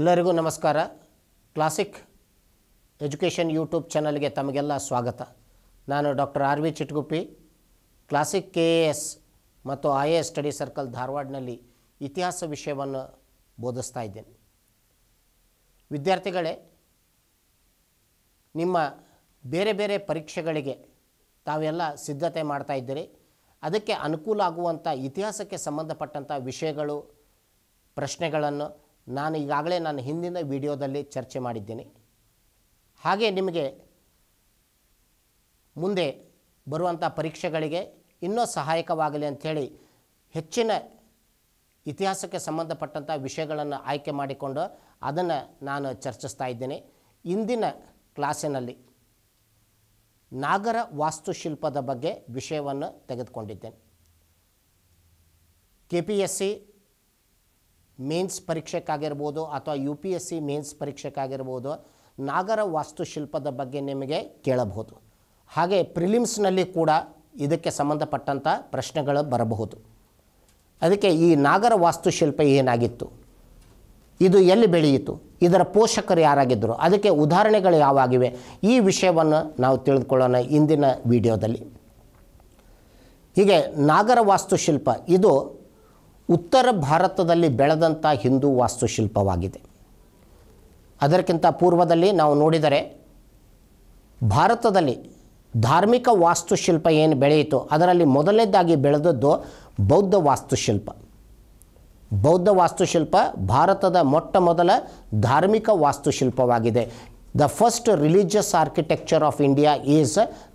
ಎಲ್ಲರಿಗೂ ನಮಸ್ಕಾರ classic education YouTube ಚಾನಲ್ಗೆ ತಮಗೆಲ್ಲ ಸ್ವಾಗತ ನಾನು doctor R V Chitguppi classic K A S ಮತ್ತು I A S study circle ಧಾರವಾಡನಲ್ಲಿ ಇತಿಹಾಸ ವಿಷಯವನ್ನು ಬೋಧಿಸ್ತಾ ಇದ್ದೇನೆ ವಿದ್ಯಾರ್ಥಿಗಳೇ ನಿಮ್ಮ ಬೇರೆ ಬೇರೆ ಪರೀಕ್ಷೆಗಳಿಗೆ ತಾವೆಲ್ಲ ಸಿದ್ಧತೆ ಮಾಡ್ತಾ ಇದ್ದೀರಿ ಅದಕ್ಕೆ ಅನುಕೂಲ ಆಗುವಂಥ ಇತಿಹಾಸಕ್ಕೆ ಸಂಬಂಧಪಟ್ಟಂಥ ವಿಷಯಗಳು ಪ್ರಶ್ನೆಗಳನ್ನು ನಾನು ಈಗಾಗಲೇ ನಾನು ಹಿಂದಿನ ವಿಡಿಯೋದಲ್ಲಿ ಚರ್ಚೆ ಮಾಡಿದ್ದೀನಿ ಹಾಗೆ ನಿಮಗೆ ಮುಂದೆ ಬರುವಂಥ ಪರೀಕ್ಷೆಗಳಿಗೆ ಇನ್ನೂ ಸಹಾಯಕವಾಗಲಿ ಅಂಥೇಳಿ ಹೆಚ್ಚಿನ ಇತಿಹಾಸಕ್ಕೆ ಸಂಬಂಧಪಟ್ಟಂಥ ವಿಷಯಗಳನ್ನು ಆಯ್ಕೆ ಮಾಡಿಕೊಂಡು ಅದನ್ನು ನಾನು ಚರ್ಚಿಸ್ತಾ ಇದ್ದೇನೆ ಇಂದಿನ ಕ್ಲಾಸಿನಲ್ಲಿ ನಾಗರ ವಾಸ್ತುಶಿಲ್ಪದ ಬಗ್ಗೆ ವಿಷಯವನ್ನು ತೆಗೆದುಕೊಂಡಿದ್ದೇನೆ K P S C mains ಪರೀಕ್ಷೆಗಾಗಿರ್ಬೋದು ಅಥವಾ U P S C mains ಪರೀಕ್ಷೆಗಾಗಿರ್ಬೋದು ನಾಗರ ವಾಸ್ತುಶಿಲ್ಪದ ಬಗ್ಗೆ ನಿಮಗೆ ಕೇಳಬಹುದು ಹಾಗೆ ಪ್ರಿಲಿಮ್ಸ್ನಲ್ಲಿ ಕೂಡ ಇದಕ್ಕೆ ಸಂಬಂಧಪಟ್ಟಂಥ ಪ್ರಶ್ನೆಗಳು ಬರಬಹುದು ಅದಕ್ಕೆ ಈ ನಾಗರ ವಾಸ್ತುಶಿಲ್ಪ ಏನಾಗಿತ್ತು ಇದು ಎಲ್ಲಿ ಬೆಳೆಯಿತು ಇದರ ಪೋಷಕರು ಯಾರಾಗಿದ್ದರು ಅದಕ್ಕೆ ಉದಾಹರಣೆಗಳು ಯಾವಾಗಿವೆ ಈ ವಿಷಯವನ್ನು ನಾವು ತಿಳಿದುಕೊಳ್ಳೋಣ ಇಂದಿನ ವಿಡಿಯೋದಲ್ಲಿ ಹೀಗೆ ನಾಗರ ವಾಸ್ತುಶಿಲ್ಪ ಇದು ಉತ್ತರ ಭಾರತದಲ್ಲಿ ಬೆಳೆದಂಥ ಹಿಂದೂ ವಾಸ್ತುಶಿಲ್ಪವಾಗಿದೆ ಅದಕ್ಕಿಂತ ಪೂರ್ವದಲ್ಲಿ ನಾವು ನೋಡಿದರೆ ಭಾರತದಲ್ಲಿ ಧಾರ್ಮಿಕ ವಾಸ್ತುಶಿಲ್ಪ ಏನು ಬೆಳೆಯಿತು ಅದರಲ್ಲಿ ಮೊದಲನೇದಾಗಿ ಬೆಳೆದದ್ದು ಬೌದ್ಧ ವಾಸ್ತುಶಿಲ್ಪ ಬೌದ್ಧ ವಾಸ್ತುಶಿಲ್ಪ ಭಾರತದ ಮೊಟ್ಟ ಮೊದಲ ಧಾರ್ಮಿಕ ವಾಸ್ತುಶಿಲ್ಪವಾಗಿದೆ the first religious architecture of India is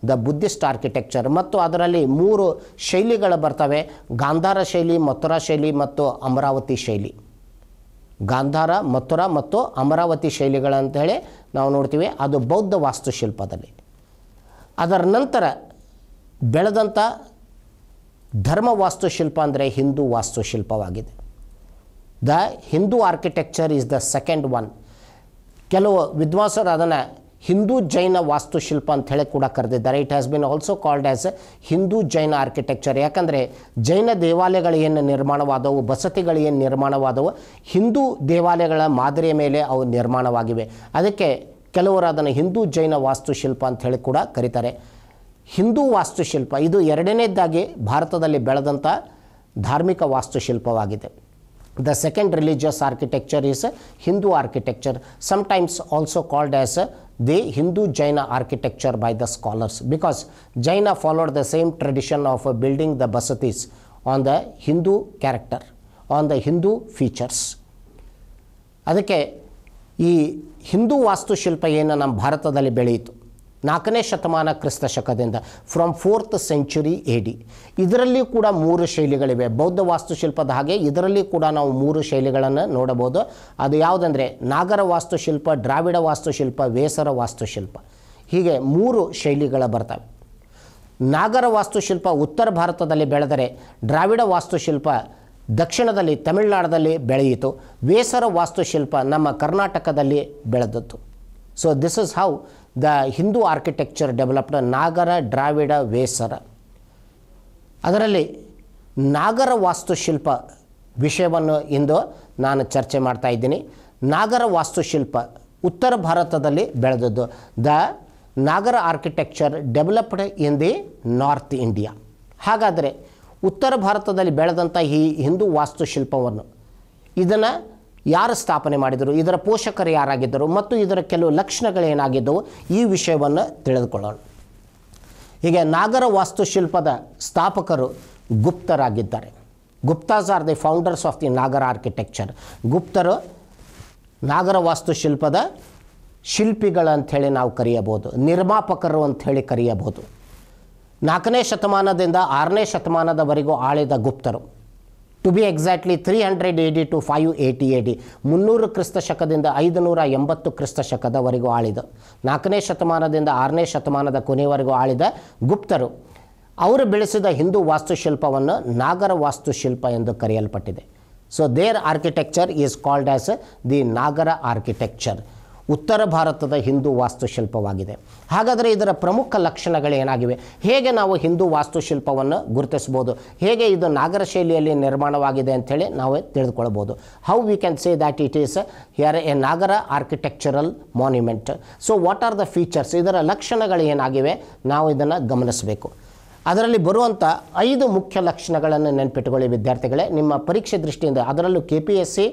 the Buddhist architecture ಮತ್ತು ಅದರಲ್ಲಿ ಮೂರು ಶೈಲಿಗಳು ಬರ್ತವೆ ಗಾಂಧಾರ ಶೈಲಿ ಮಥುರಾ ಶೈಲಿ ಮತ್ತು ಅಮರಾವತಿ ಶೈಲಿ ಗಾಂಧಾರ ಮಥುರಾ ಮತ್ತು ಅಮರಾವತಿ ಹೇಳಿ ನಾವು ನೋಡ್ತೀವಿ ಅದು ಬೌದ್ಧ ವಾಸ್ತುಶಿಲ್ಪದಲ್ಲಿ ಅದರ ನಂತರ ಬೆಳೆದಂಥ ಧರ್ಮ ವಾಸ್ತುಶಿಲ್ಪ ಅಂದರೆ ಹಿಂದೂ ವಾಸ್ತುಶಿಲ್ಪವಾಗಿದೆ the Hindu architecture is the second one ಕೆಲವು ವಿದ್ವಾಂಸರು ಅದನ್ನು ಹಿಂದೂ ಜೈನ ವಾಸ್ತುಶಿಲ್ಪ ಅಂತ ಹೇಳಿ ಕೂಡ ಕರೆದಿದ್ದಾರೆ it has been also called as Hindu Jaina architecture ಯಾಕಂದರೆ ಜೈನ ದೇವಾಲಯಗಳು ಏನು ನಿರ್ಮಾಣವಾದವು ಬಸತಿಗಳು ಏನು ನಿರ್ಮಾಣವಾದವು ಹಿಂದೂ ದೇವಾಲಯಗಳ ಮಾದರಿಯ ಮೇಲೆ ಅವು ನಿರ್ಮಾಣವಾಗಿವೆ ಅದಕ್ಕೆ ಕೆಲವರು ಅದನ್ನು ಹಿಂದೂ ಜೈನ ವಾಸ್ತುಶಿಲ್ಪ ಅಂತ ಹೇಳಿ ಕೂಡ ಕರೀತಾರೆ ಹಿಂದೂ ವಾಸ್ತುಶಿಲ್ಪ ಇದು ಎರಡನೇದಾಗಿ ಭಾರತದಲ್ಲಿ ಬೆಳೆದಂಥ ಧಾರ್ಮಿಕ ವಾಸ್ತುಶಿಲ್ಪವಾಗಿದೆ The second religious architecture is Hindu architecture, sometimes also called as the Hindu Jaina architecture by the scholars because Jaina followed the same tradition of building the basatis on the Hindu character, on the Hindu features ಅದಕ್ಕೆ ಈ ಹಿಂದೂ ವಾಸ್ತುಶಿಲ್ಪ ಏನು ನಮ್ಮ ಭಾರತದಲ್ಲಿ ಬೆಳೆಯಿತು ನಾಲ್ಕನೇ ಶತಮಾನ ಕ್ರಿಸ್ತ ಶಕದಿಂದ from fourth century A D ಇದರಲ್ಲಿ ಕೂಡ ಮೂರು ಶೈಲಿಗಳಿವೆ ಬೌದ್ಧ ವಾಸ್ತುಶಿಲ್ಪದ ಹಾಗೆ ಇದರಲ್ಲಿ ಕೂಡ ನಾವು ಮೂರು ಶೈಲಿಗಳನ್ನು ನೋಡಬಹುದು ಅದು ಯಾವುದಂದರೆ ನಾಗರ ವಾಸ್ತುಶಿಲ್ಪ ದ್ರಾವಿಡ ವಾಸ್ತುಶಿಲ್ಪ ವೇಸರ ವಾಸ್ತುಶಿಲ್ಪ ಹೀಗೆ ಮೂರು ಶೈಲಿಗಳ ಬರ್ತವೆ ನಾಗರ ವಾಸ್ತುಶಿಲ್ಪ ಉತ್ತರ ಭಾರತದಲ್ಲಿ ಬೆಳೆದರೆ ದ್ರಾವಿಡ ವಾಸ್ತುಶಿಲ್ಪ ದಕ್ಷಿಣದಲ್ಲಿ ತಮಿಳುನಾಡದಲ್ಲಿ ಬೆಳೆಯಿತು ವೇಸರ ವಾಸ್ತುಶಿಲ್ಪ ನಮ್ಮ ಕರ್ನಾಟಕದಲ್ಲಿ ಬೆಳೆದದ್ದು so this is how the Hindu architecture developed Nagara Dravida Vesara ಅದರಲ್ಲಿ ನಾಗರ ವಾಸ್ತುಶಿಲ್ಪ ವಿಷಯವನ್ನು ಇಂದು ನಾನು ಚರ್ಚೆ ಮಾಡ್ತಾ ಇದ್ದೀನಿ ನಾಗರ ವಾಸ್ತುಶಿಲ್ಪ ಉತ್ತರ ಭಾರತದಲ್ಲಿ ಬೆಳೆದದ್ದು the Nagara architecture developed in the north India ಹಾಗಾದರೆ ಉತ್ತರ ಭಾರತದಲ್ಲಿ ಬೆಳೆದಂಥ ಈ ಹಿಂದೂ ವಾಸ್ತುಶಿಲ್ಪವನ್ನು ಇದನ್ನು ಯಾರು ಸ್ಥಾಪನೆ ಮಾಡಿದರು ಇದರ ಪೋಷಕರು ಯಾರಾಗಿದ್ದರು ಮತ್ತು ಇದರ ಕೆಲವು ಲಕ್ಷಣಗಳೇನಾಗಿದ್ದವು ಈ ವಿಷಯವನ್ನು ತಿಳಿದುಕೊಳ್ಳೋಣ ಹೀಗೆ ನಾಗರ ವಾಸ್ತುಶಿಲ್ಪದ ಸ್ಥಾಪಕರು ಗುಪ್ತರಾಗಿದ್ದಾರೆ Guptas are the founders of the Nagara architecture ಗುಪ್ತರು ನಾಗರ ವಾಸ್ತುಶಿಲ್ಪದ ಶಿಲ್ಪಿಗಳಂಥೇಳಿ ನಾವು ಕರೆಯಬಹುದು ನಿರ್ಮಾಪಕರು ಅಂಥೇಳಿ ಕರೆಯಬಹುದು ನಾಲ್ಕನೇ ಶತಮಾನದಿಂದ ಆರನೇ ಶತಮಾನದವರೆಗೂ ಆಳಿದ ಗುಪ್ತರು to be exactly three hundred A D to five eighty A D ಮುನ್ನೂರು ಕ್ರಿಸ್ತ ಶಕದಿಂದ ಐದುನೂರ ಎಂಬತ್ತು ಕ್ರಿಸ್ತ ಶಕದವರೆಗೂ ಆಳಿದ ನಾಲ್ಕನೇ ಶತಮಾನದಿಂದ ಆರನೇ ಶತಮಾನದ ಕೊನೆಯವರೆಗೂ ಆಳಿದ ಗುಪ್ತರು ಅವರು ಬೆಳೆಸಿದ ಹಿಂದೂ ವಾಸ್ತುಶಿಲ್ಪವನ್ನು ನಾಗರ ವಾಸ್ತುಶಿಲ್ಪ ಎಂದು ಕರೆಯಲ್ಪಟ್ಟಿದೆ so there architecture is called as the Nagara architecture ಉತ್ತರ ಭಾರತದ ಹಿಂದೂ ವಾಸ್ತುಶಿಲ್ಪವಾಗಿದೆ ಹಾಗಾದರೆ ಇದರ ಪ್ರಮುಖ ಲಕ್ಷಣಗಳೇನಾಗಿವೆ ಹೇಗೆ ನಾವು ಹಿಂದೂ ವಾಸ್ತುಶಿಲ್ಪವನ್ನು ಗುರುತಿಸ್ಬೋದು ಹೇಗೆ ಇದು ನಾಗರ ಶೈಲಿಯಲ್ಲಿ ನಿರ್ಮಾಣವಾಗಿದೆ ಅಂಥೇಳಿ ನಾವು ತಿಳಿದುಕೊಳ್ಬೋದು how we can say that it is here a Nagara architectural monument so what are the features ಇದರ ಲಕ್ಷಣಗಳು ಏನಾಗಿವೆ ನಾವು ಇದನ್ನು ಗಮನಿಸಬೇಕು ಅದರಲ್ಲಿ ಬರುವಂಥ ಐದು ಮುಖ್ಯ ಲಕ್ಷಣಗಳನ್ನು ನೆನಪಿಟ್ಟುಕೊಳ್ಳಿ ವಿದ್ಯಾರ್ಥಿಗಳೇ ನಿಮ್ಮ ಪರೀಕ್ಷೆ ದೃಷ್ಟಿಯಿಂದ ಅದರಲ್ಲೂ ಕೆ ಪಿ ಎಸ್ ಸಿ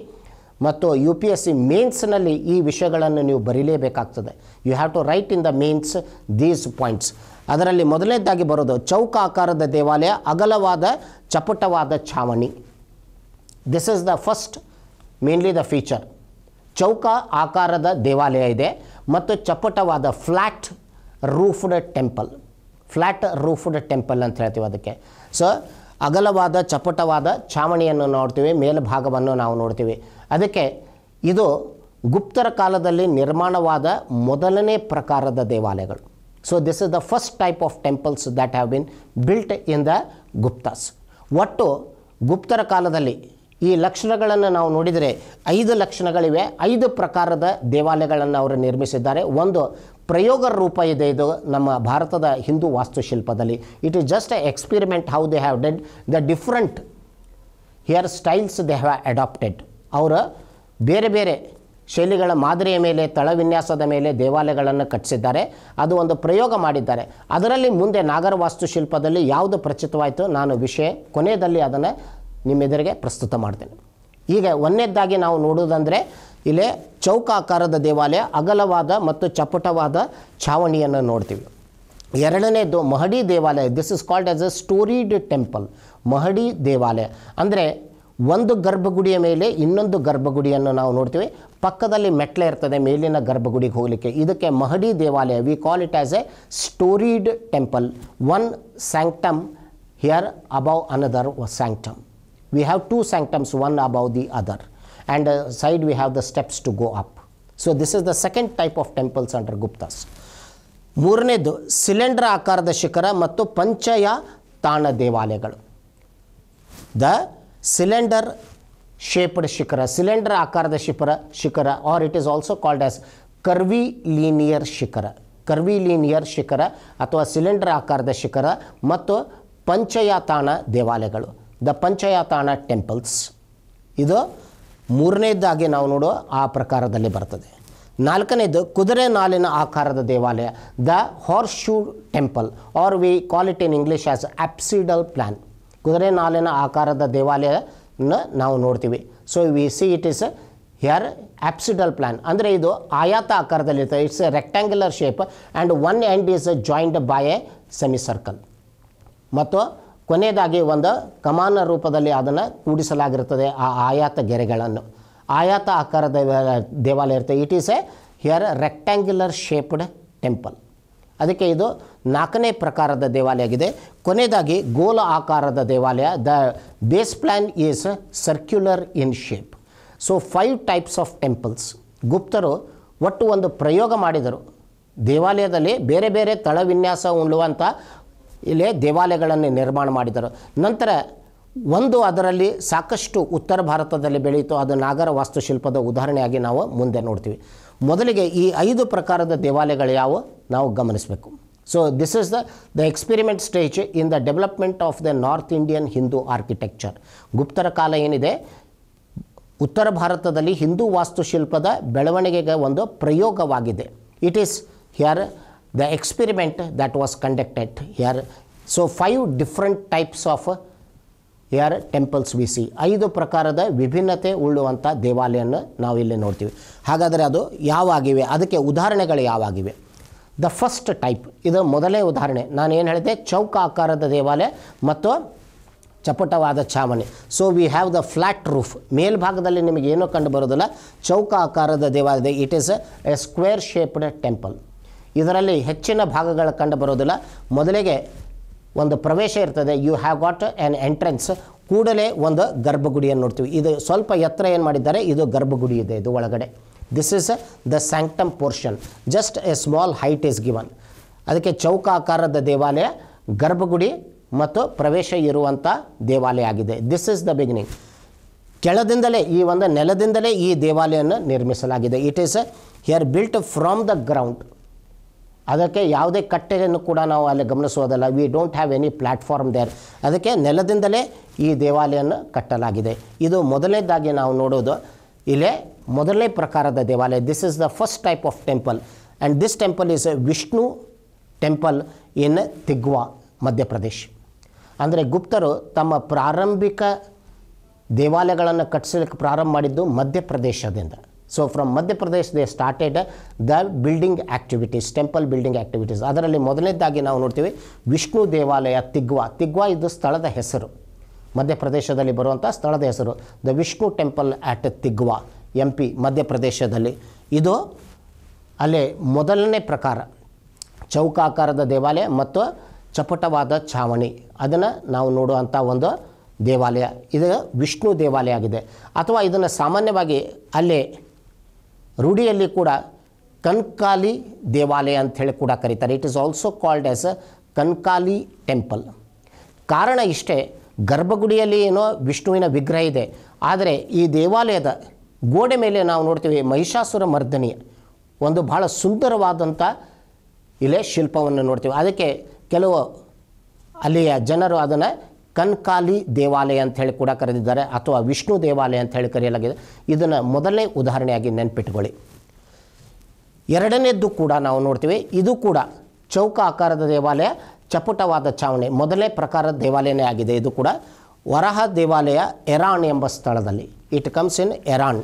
ಮತ್ತು ಯು ಪಿ ಎಸ್ ಸಿ ಮೇನ್ಸ್ನಲ್ಲಿ ಈ ವಿಷಯಗಳನ್ನು ನೀವು ಬರೀಲೇಬೇಕಾಗ್ತದೆ you have to write in the mains these points ಅದರಲ್ಲಿ ಮೊದಲನೇದಾಗಿ ಬರೋದು ಚೌಕ ಆಕಾರದ ದೇವಾಲಯ ಅಗಲವಾದ ಚಪಟವಾದ ಛಾವಣಿ this is the first mainly the feature ಚೌಕ ಆಕಾರದ ದೇವಾಲಯ ಇದೆ ಮತ್ತು ಚಪಟವಾದ flat roofed temple flat roofed temple ಅಂತ ಹೇಳ್ತೀವಿ ಅದಕ್ಕೆ ಸೊ ಅಗಲವಾದ ಚಪಟವಾದ ಛಾವಣಿಯನ್ನು ನೋಡ್ತೀವಿ ಮೇಲ್ಭಾಗವನ್ನು ನಾವು ನೋಡ್ತೀವಿ ಅದಕ್ಕೆ ಇದು ಗುಪ್ತರ ಕಾಲದಲ್ಲಿ ನಿರ್ಮಾಣವಾದ ಮೊದಲನೇ ಪ್ರಕಾರದ ದೇವಾಲಯಗಳು so this is the first type of temples that have been built in the Guptas ಒಟ್ಟು ಗುಪ್ತರ ಕಾಲದಲ್ಲಿ ಈ ಲಕ್ಷಣಗಳನ್ನು ನಾವು ನೋಡಿದರೆ ಐದು ಲಕ್ಷಣಗಳಿವೆ ಐದು ಪ್ರಕಾರದ ದೇವಾಲಯಗಳನ್ನು ಅವರು ನಿರ್ಮಿಸಿದ್ದಾರೆ ಒಂದು ಪ್ರಯೋಗ ರೂಪ ಇದೆ ಇದು ನಮ್ಮ ಭಾರತದ ಹಿಂದೂ ವಾಸ್ತುಶಿಲ್ಪದಲ್ಲಿ it is just a experiment how they have did the different here styles they have adapted ಅವರ ಬೇರೆ ಬೇರೆ ಶೈಲಿಗಳ ಮಾದರಿಯ ಮೇಲೆ ತಳವಿನ್ಯಾಸದ ಮೇಲೆ ದೇವಾಲಯಗಳನ್ನು ಕಟ್ಟಿಸಿದ್ದಾರೆ ಅದು ಒಂದು ಪ್ರಯೋಗ ಮಾಡಿದ್ದಾರೆ ಅದರಲ್ಲಿ ಮುಂದೆ ನಾಗರ ವಾಸ್ತುಶಿಲ್ಪದಲ್ಲಿ ಯಾವುದು ಪ್ರಚಿತವಾಯಿತು ನಾನು ವಿಷಯ ಕೊನೆಯಲ್ಲಿ ಅದನ್ನು ನಿಮ್ಮೆದುರಿಗೆ ಪ್ರಸ್ತುತ ಮಾಡ್ತೇನೆ ಈಗ ಒಂದನೇದಾಗಿ ನಾವು ನೋಡೋದಂದರೆ ಇಲ್ಲೇ ಚೌಕಾಕಾರದ ದೇವಾಲಯ ಅಗಲವಾದ ಮತ್ತು ಚಪಟವಾದ ಛಾವಣಿಯನ್ನು ನೋಡ್ತೀವಿ ಎರಡನೇದು ಮಹಡಿ ದೇವಾಲಯ this is called as a storied temple ಮಹಡಿ ದೇವಾಲಯ ಅಂದರೆ ಒಂದು ಗರ್ಭಗುಡಿಯ ಮೇಲೆ ಇನ್ನೊಂದು ಗರ್ಭಗುಡಿಯನ್ನು ನಾವು ನೋಡ್ತೀವಿ ಪಕ್ಕದಲ್ಲಿ ಮೆಟ್ಲೆ ಇರ್ತದೆ ಮೇಲಿನ ಗರ್ಭಗುಡಿಗೆ ಹೋಗಲಿಕ್ಕೆ ಇದಕ್ಕೆ ಮಹಡಿ ದೇವಾಲಯ we call it as a storied temple one sanctum here above another sanctum we have two sanctums one above the other and side we have the steps to go up so this is the second type of temples under Guptas ಮೂರನೇದು cylinder ಆಕಾರದ ಶಿಖರ ಮತ್ತು panchayatana ದೇವಾಲಯಗಳು the cylinder shaped shikhara cylinder ಆಕಾರದ shikhara shikhara are it is also called as curvilinear shikhara ಕರ್ವಿ curvilinear ಶಿಖರ ಅಥವಾ cylinder ಆಕಾರದ ಶಿಖರ ಮತ್ತು ಪಂಚಯಾತಾಣ ದೇವಾಲಯಗಳು ದ ಪಂಚಯಾತಾಣ ಟೆಂಪಲ್ಸ್ ಇದು ಮೂರನೇದಾಗಿ ನಾವು ನೋಡೋ ಆ ಪ್ರಕಾರದಲ್ಲಿ ಬರ್ತದೆ ನಾಲ್ಕನೇದು ಕುದುರೆ ನಾಲಿನ ಆಕಾರದ ದೇವಾಲಯ the horse shoe temple are we call it in English as apsidal plan ಕುದುರೆ ನಾಲಿನ ಆಕಾರದ ದೇವಾಲಯನ ನಾವು ನೋಡ್ತೀವಿ so we see it is here apsidal plan ಅಂದರೆ ಇದು ಆಯಾತ ಆಕಾರದಲ್ಲಿರುತ್ತೆ it's a rectangular shape and one end is joint by a semi circle ಮತ್ತು ಕೊನೆಯದಾಗಿ ಒಂದು ಕಮಾನ ರೂಪದಲ್ಲಿ ಅದನ್ನು ಕೂಡಿಸಲಾಗಿರುತ್ತದೆ ಆ ಆಯಾತ ಗೆರೆಗಳನ್ನು ಆಯಾತ ಆಕಾರದ ದೇವಾಲಯ ಇರುತ್ತೆ it is a here rectangular shaped temple ಅದಕ್ಕೆ ಇದು ನಾಲ್ಕನೇ ಪ್ರಕಾರದ ದೇವಾಲಯ ಆಗಿದೆ ಕೊನೆಯದಾಗಿ ಗೋಲ ಆಕಾರದ ದೇವಾಲಯ the base plan is circular in shape so five types of temples ಗುಪ್ತರು ಒಟ್ಟು ಒಂದು ಪ್ರಯೋಗ ಮಾಡಿದರು ದೇವಾಲಯದಲ್ಲಿ ಬೇರೆ ಬೇರೆ ತಳವಿನ್ಯಾಸ ಉಳ್ಳುವಂಥ ಇಲ್ಲೇ ದೇವಾಲಯಗಳನ್ನು ನಿರ್ಮಾಣ ಮಾಡಿದರು ನಂತರ ಒಂದು ಅದರಲ್ಲಿ ಸಾಕಷ್ಟು ಉತ್ತರ ಭಾರತದಲ್ಲಿ ಬೆಳೆಯಿತು ಅದು ನಾಗರ ವಾಸ್ತುಶಿಲ್ಪದ ಉದಾಹರಣೆಯಾಗಿ ನಾವು ಮುಂದೆ ನೋಡ್ತೀವಿ ಮೊದಲಿಗೆ ಈ ಐದು ಪ್ರಕಾರದ ದೇವಾಲಯಗಳು ಯಾವ ನಾವು ಗಮನಿಸಬೇಕು so this is the the experiment stage in the development of the north Indian Hindu architecture ಗುಪ್ತರ ಕಾಲ ಏನಿದೆ ಉತ್ತರ ಭಾರತದಲ್ಲಿ ಹಿಂದೂ ವಾಸ್ತುಶಿಲ್ಪದ ಬೆಳವಣಿಗೆಗೆ ಒಂದು ಪ್ರಯೋಗವಾಗಿದೆ it is here the experiment that was conducted here so five different types of ಯಾರ ಟೆಂಪಲ್ಸ್ ವಿ ಸಿ ಐದು ಪ್ರಕಾರದ ವಿಭಿನ್ನತೆ ಉಳ್ಳುವಂಥ ದೇವಾಲಯವನ್ನು ನಾವು ಇಲ್ಲಿ ನೋಡ್ತೀವಿ ಹಾಗಾದರೆ ಅದು ಯಾವಾಗಿವೆ ಅದಕ್ಕೆ ಉದಾಹರಣೆಗಳು ಯಾವಾಗಿವೆ ದ ಫಸ್ಟ್ ಟೈಪ್ ಇದು ಮೊದಲೇ ಉದಾಹರಣೆ ನಾನು ಏನು ಹೇಳಿದೆ ಚೌಕ ಆಕಾರದ ದೇವಾಲಯ ಮತ್ತು ಚಪಟವಾದ ಛಾವಣಿ so we have the flat roof ಮೇಲ್ಭಾಗದಲ್ಲಿ ನಿಮಗೆ ಏನೂ ಕಂಡು ಬರೋದಿಲ್ಲ ಚೌಕ ಆಕಾರದ ದೇವಾಲಯ it is a square shaped temple ಇದರಲ್ಲಿ ಹೆಚ್ಚಿನ ಭಾಗಗಳು ಕಂಡು ಬರೋದಿಲ್ಲ ಮೊದಲಿಗೆ ಒಂದು ಪ್ರವೇಶ ಇರ್ತದೆ you have got an entrance ಕೂಡಲೇ ಒಂದು ಗರ್ಭಗುಡಿಯನ್ನು ನೋಡ್ತೀವಿ ಇದು ಸ್ವಲ್ಪ ಎತ್ತರ ಏನು ಮಾಡಿದ್ದಾರೆ ಇದು ಗರ್ಭಗುಡಿ ಇದೆ ಇದು ಒಳಗಡೆ this is the sanctum portion just a small height is given ಅದಕ್ಕೆ ಚೌಕಾಕಾರದ ದೇವಾಲಯ ಗರ್ಭಗುಡಿ ಮತ್ತು ಪ್ರವೇಶ ಇರುವಂಥ ದೇವಾಲಯ ಆಗಿದೆ ದಿಸ್ ಇಸ್ ದ ಬಿಗಿನಿಂಗ್ ಕೆಳದಿಂದಲೇ ಈ ಒಂದು ನೆಲದಿಂದಲೇ ಈ ದೇವಾಲಯವನ್ನು ನಿರ್ಮಿಸಲಾಗಿದೆ it is here built from the ground ಅದಕ್ಕೆ ಯಾವುದೇ ಕಟ್ಟೆಯನ್ನು ಕೂಡ ನಾವು ಅಲ್ಲಿ ಗಮನಿಸೋದಲ್ಲ we don't have any platform there ಅದಕ್ಕೆ ನೆಲದಿಂದಲೇ ಈ ದೇವಾಲಯವನ್ನು ಕಟ್ಟಲಾಗಿದೆ ಇದು ಮೊದಲನೇದಾಗಿ ನಾವು ನೋಡೋದು ಇಲ್ಲೇ ಮೊದಲನೇ ಪ್ರಕಾರದ ದೇವಾಲಯ this is the first type of temple and this temple is a Vishnu temple in Tigawa Madhya Pradesh ಅಂದರೆ ಗುಪ್ತರು ತಮ್ಮ ಪ್ರಾರಂಭಿಕ ದೇವಾಲಯಗಳನ್ನು ಕಟ್ಟಿಸಲಿಕ್ಕೆ ಪ್ರಾರಂಭ ಮಾಡಿದ್ದು ಮಧ್ಯಪ್ರದೇಶದಿಂದ so from Madhya Pradesh they started the building activities temple building activities ಅದರಲ್ಲಿ ಮೊದಲನೇದಾಗಿ ನಾವು ನೋಡ್ತೀವಿ ವಿಷ್ಣು ದೇವಾಲಯ ತಿಗ್ವಾ ತಿಗ್ವಾ ಇದು ಸ್ಥಳದ ಹೆಸರು ಮಧ್ಯಪ್ರದೇಶದಲ್ಲಿ ಬರುವಂಥ ಸ್ಥಳದ ಹೆಸರು the Vishnu temple at Tigawa M P ಮಧ್ಯಪ್ರದೇಶದಲ್ಲಿ ಇದು ಅಲ್ಲಿ ಮೊದಲನೇ ಪ್ರಕಾರ ಚೌಕಾಕಾರದ ದೇವಾಲಯ ಮತ್ತು ಚಪಟವಾದ ಛಾವಣಿ ಅದನ್ನು ನಾವು ನೋಡುವಂಥ ಒಂದು ದೇವಾಲಯ ಇದು ವಿಷ್ಣು ದೇವಾಲಯ ಆಗಿದೆ ಅಥವಾ ಇದನ್ನು ಸಾಮಾನ್ಯವಾಗಿ ಅಲ್ಲಿ ರೂಢಿಯಲ್ಲಿ ಕೂಡ ಕನ್ಕಾಲಿ ದೇವಾಲಯ ಹೇಳಿ ಕೂಡ ಕರೀತಾರೆ it is also called as a Kankali temple ಕಾರಣ ಇಷ್ಟೇ ಗರ್ಭಗುಡಿಯಲ್ಲಿ ಏನೋ ವಿಷ್ಣುವಿನ ವಿಗ್ರಹ ಇದೆ ಆದರೆ ಈ ದೇವಾಲಯದ ಗೋಡೆ ಮೇಲೆ ನಾವು ನೋಡ್ತೀವಿ ಮಹಿಷಾಸುರ ಮರ್ದನಿ ಒಂದು ಬಹಳ ಸುಂದರವಾದಂಥ ಇಲ್ಲೇ ಶಿಲ್ಪವನ್ನು ನೋಡ್ತೀವಿ ಅದಕ್ಕೆ ಕೆಲವು ಅಲ್ಲಿಯ ಜನರು ಅದನ್ನು ಕನ್ಕಾಲಿ ದೇವಾಲಯ ಅಂತ ಹೇಳಿ ಕೂಡ ಕರೆದಿದ್ದಾರೆ ಅಥವಾ ವಿಷ್ಣು ದೇವಾಲಯ ಅಂತ ಹೇಳಿ ಕರೆಯಲಾಗಿದೆ ಇದನ್ನು ಮೊದಲನೇ ಉದಾಹರಣೆಯಾಗಿ ನೆನ್ಪಿಟ್ಕೊಳ್ಳಿ ಎರಡನೇದ್ದು ಕೂಡ ನಾವು ನೋಡ್ತೀವಿ ಇದು ಕೂಡ ಚೌಕ ಆಕಾರದ ದೇವಾಲಯ ಚಪುಟವಾದ ಚಾವಣಿ ಮೊದಲೇ ಪ್ರಕಾರದ ದೇವಾಲಯನೇ ಆಗಿದೆ ಇದು ಕೂಡ ವರಹ ದೇವಾಲಯ ಎರಾಣ್ ಎಂಬ ಸ್ಥಳದಲ್ಲಿ ಇಟ್ ಕಮ್ಸ್ ಇನ್ ಎರಾಣ್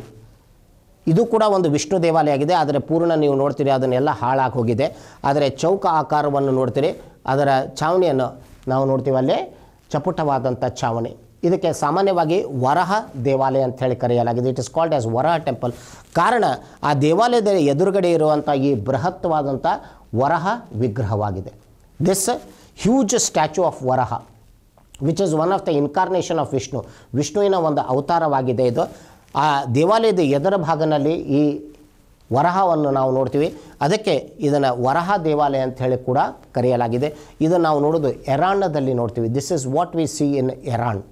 ಇದು ಕೂಡ ಒಂದು ವಿಷ್ಣು ದೇವಾಲಯ ಆಗಿದೆ ಆದರೆ ಪೂರ್ಣ ನೀವು ನೋಡ್ತೀರಿ ಅದನ್ನೆಲ್ಲ ಹಾಳಾಗಿ ಹೋಗಿದೆ ಆದರೆ ಚೌಕ ಆಕಾರವನ್ನು ನೋಡ್ತೀರಿ ಅದರ ಛಾವಣಿಯನ್ನು ನಾವು ನೋಡ್ತೀವಿ ಅಲ್ಲೇ ಚಪುಟವಾದಂಥ ಛಾವಣಿ ಇದಕ್ಕೆ ಸಾಮಾನ್ಯವಾಗಿ ವರಹ ದೇವಾಲಯ ಅಂತ ಹೇಳಿ ಕರೆಯಲಾಗಿದೆ it is called as Varaha temple ಕಾರಣ ಆ ದೇವಾಲಯದ ಎದುರುಗಡೆ ಇರುವಂಥ ಈ ಬೃಹತ್ವಾದಂಥ ವರಹ ವಿಗ್ರಹವಾಗಿದೆ this huge statue of Varaha which is one of the incarnation of Vishnu ವಿಷ್ಣುವಿನ ಒಂದು ಅವತಾರವಾಗಿದೆ ಇದು ಆ ದೇವಾಲಯದ ಎದುರ ಭಾಗನಲ್ಲಿ ಈ ವರಹವನ್ನು ನಾವು ನೋಡ್ತೀವಿ ಅದಕ್ಕೆ ಇದನ್ನು ವರಹ ದೇವಾಲಯ ಅಂತ ಹೇಳಿ ಕೂಡ ಕರೆಯಲಾಗಿದೆ ಇದನ್ನು ನಾವು ನೋಡೋದು ಎರಾಣದಲ್ಲಿ ನೋಡ್ತೀವಿ this is what we see in Eran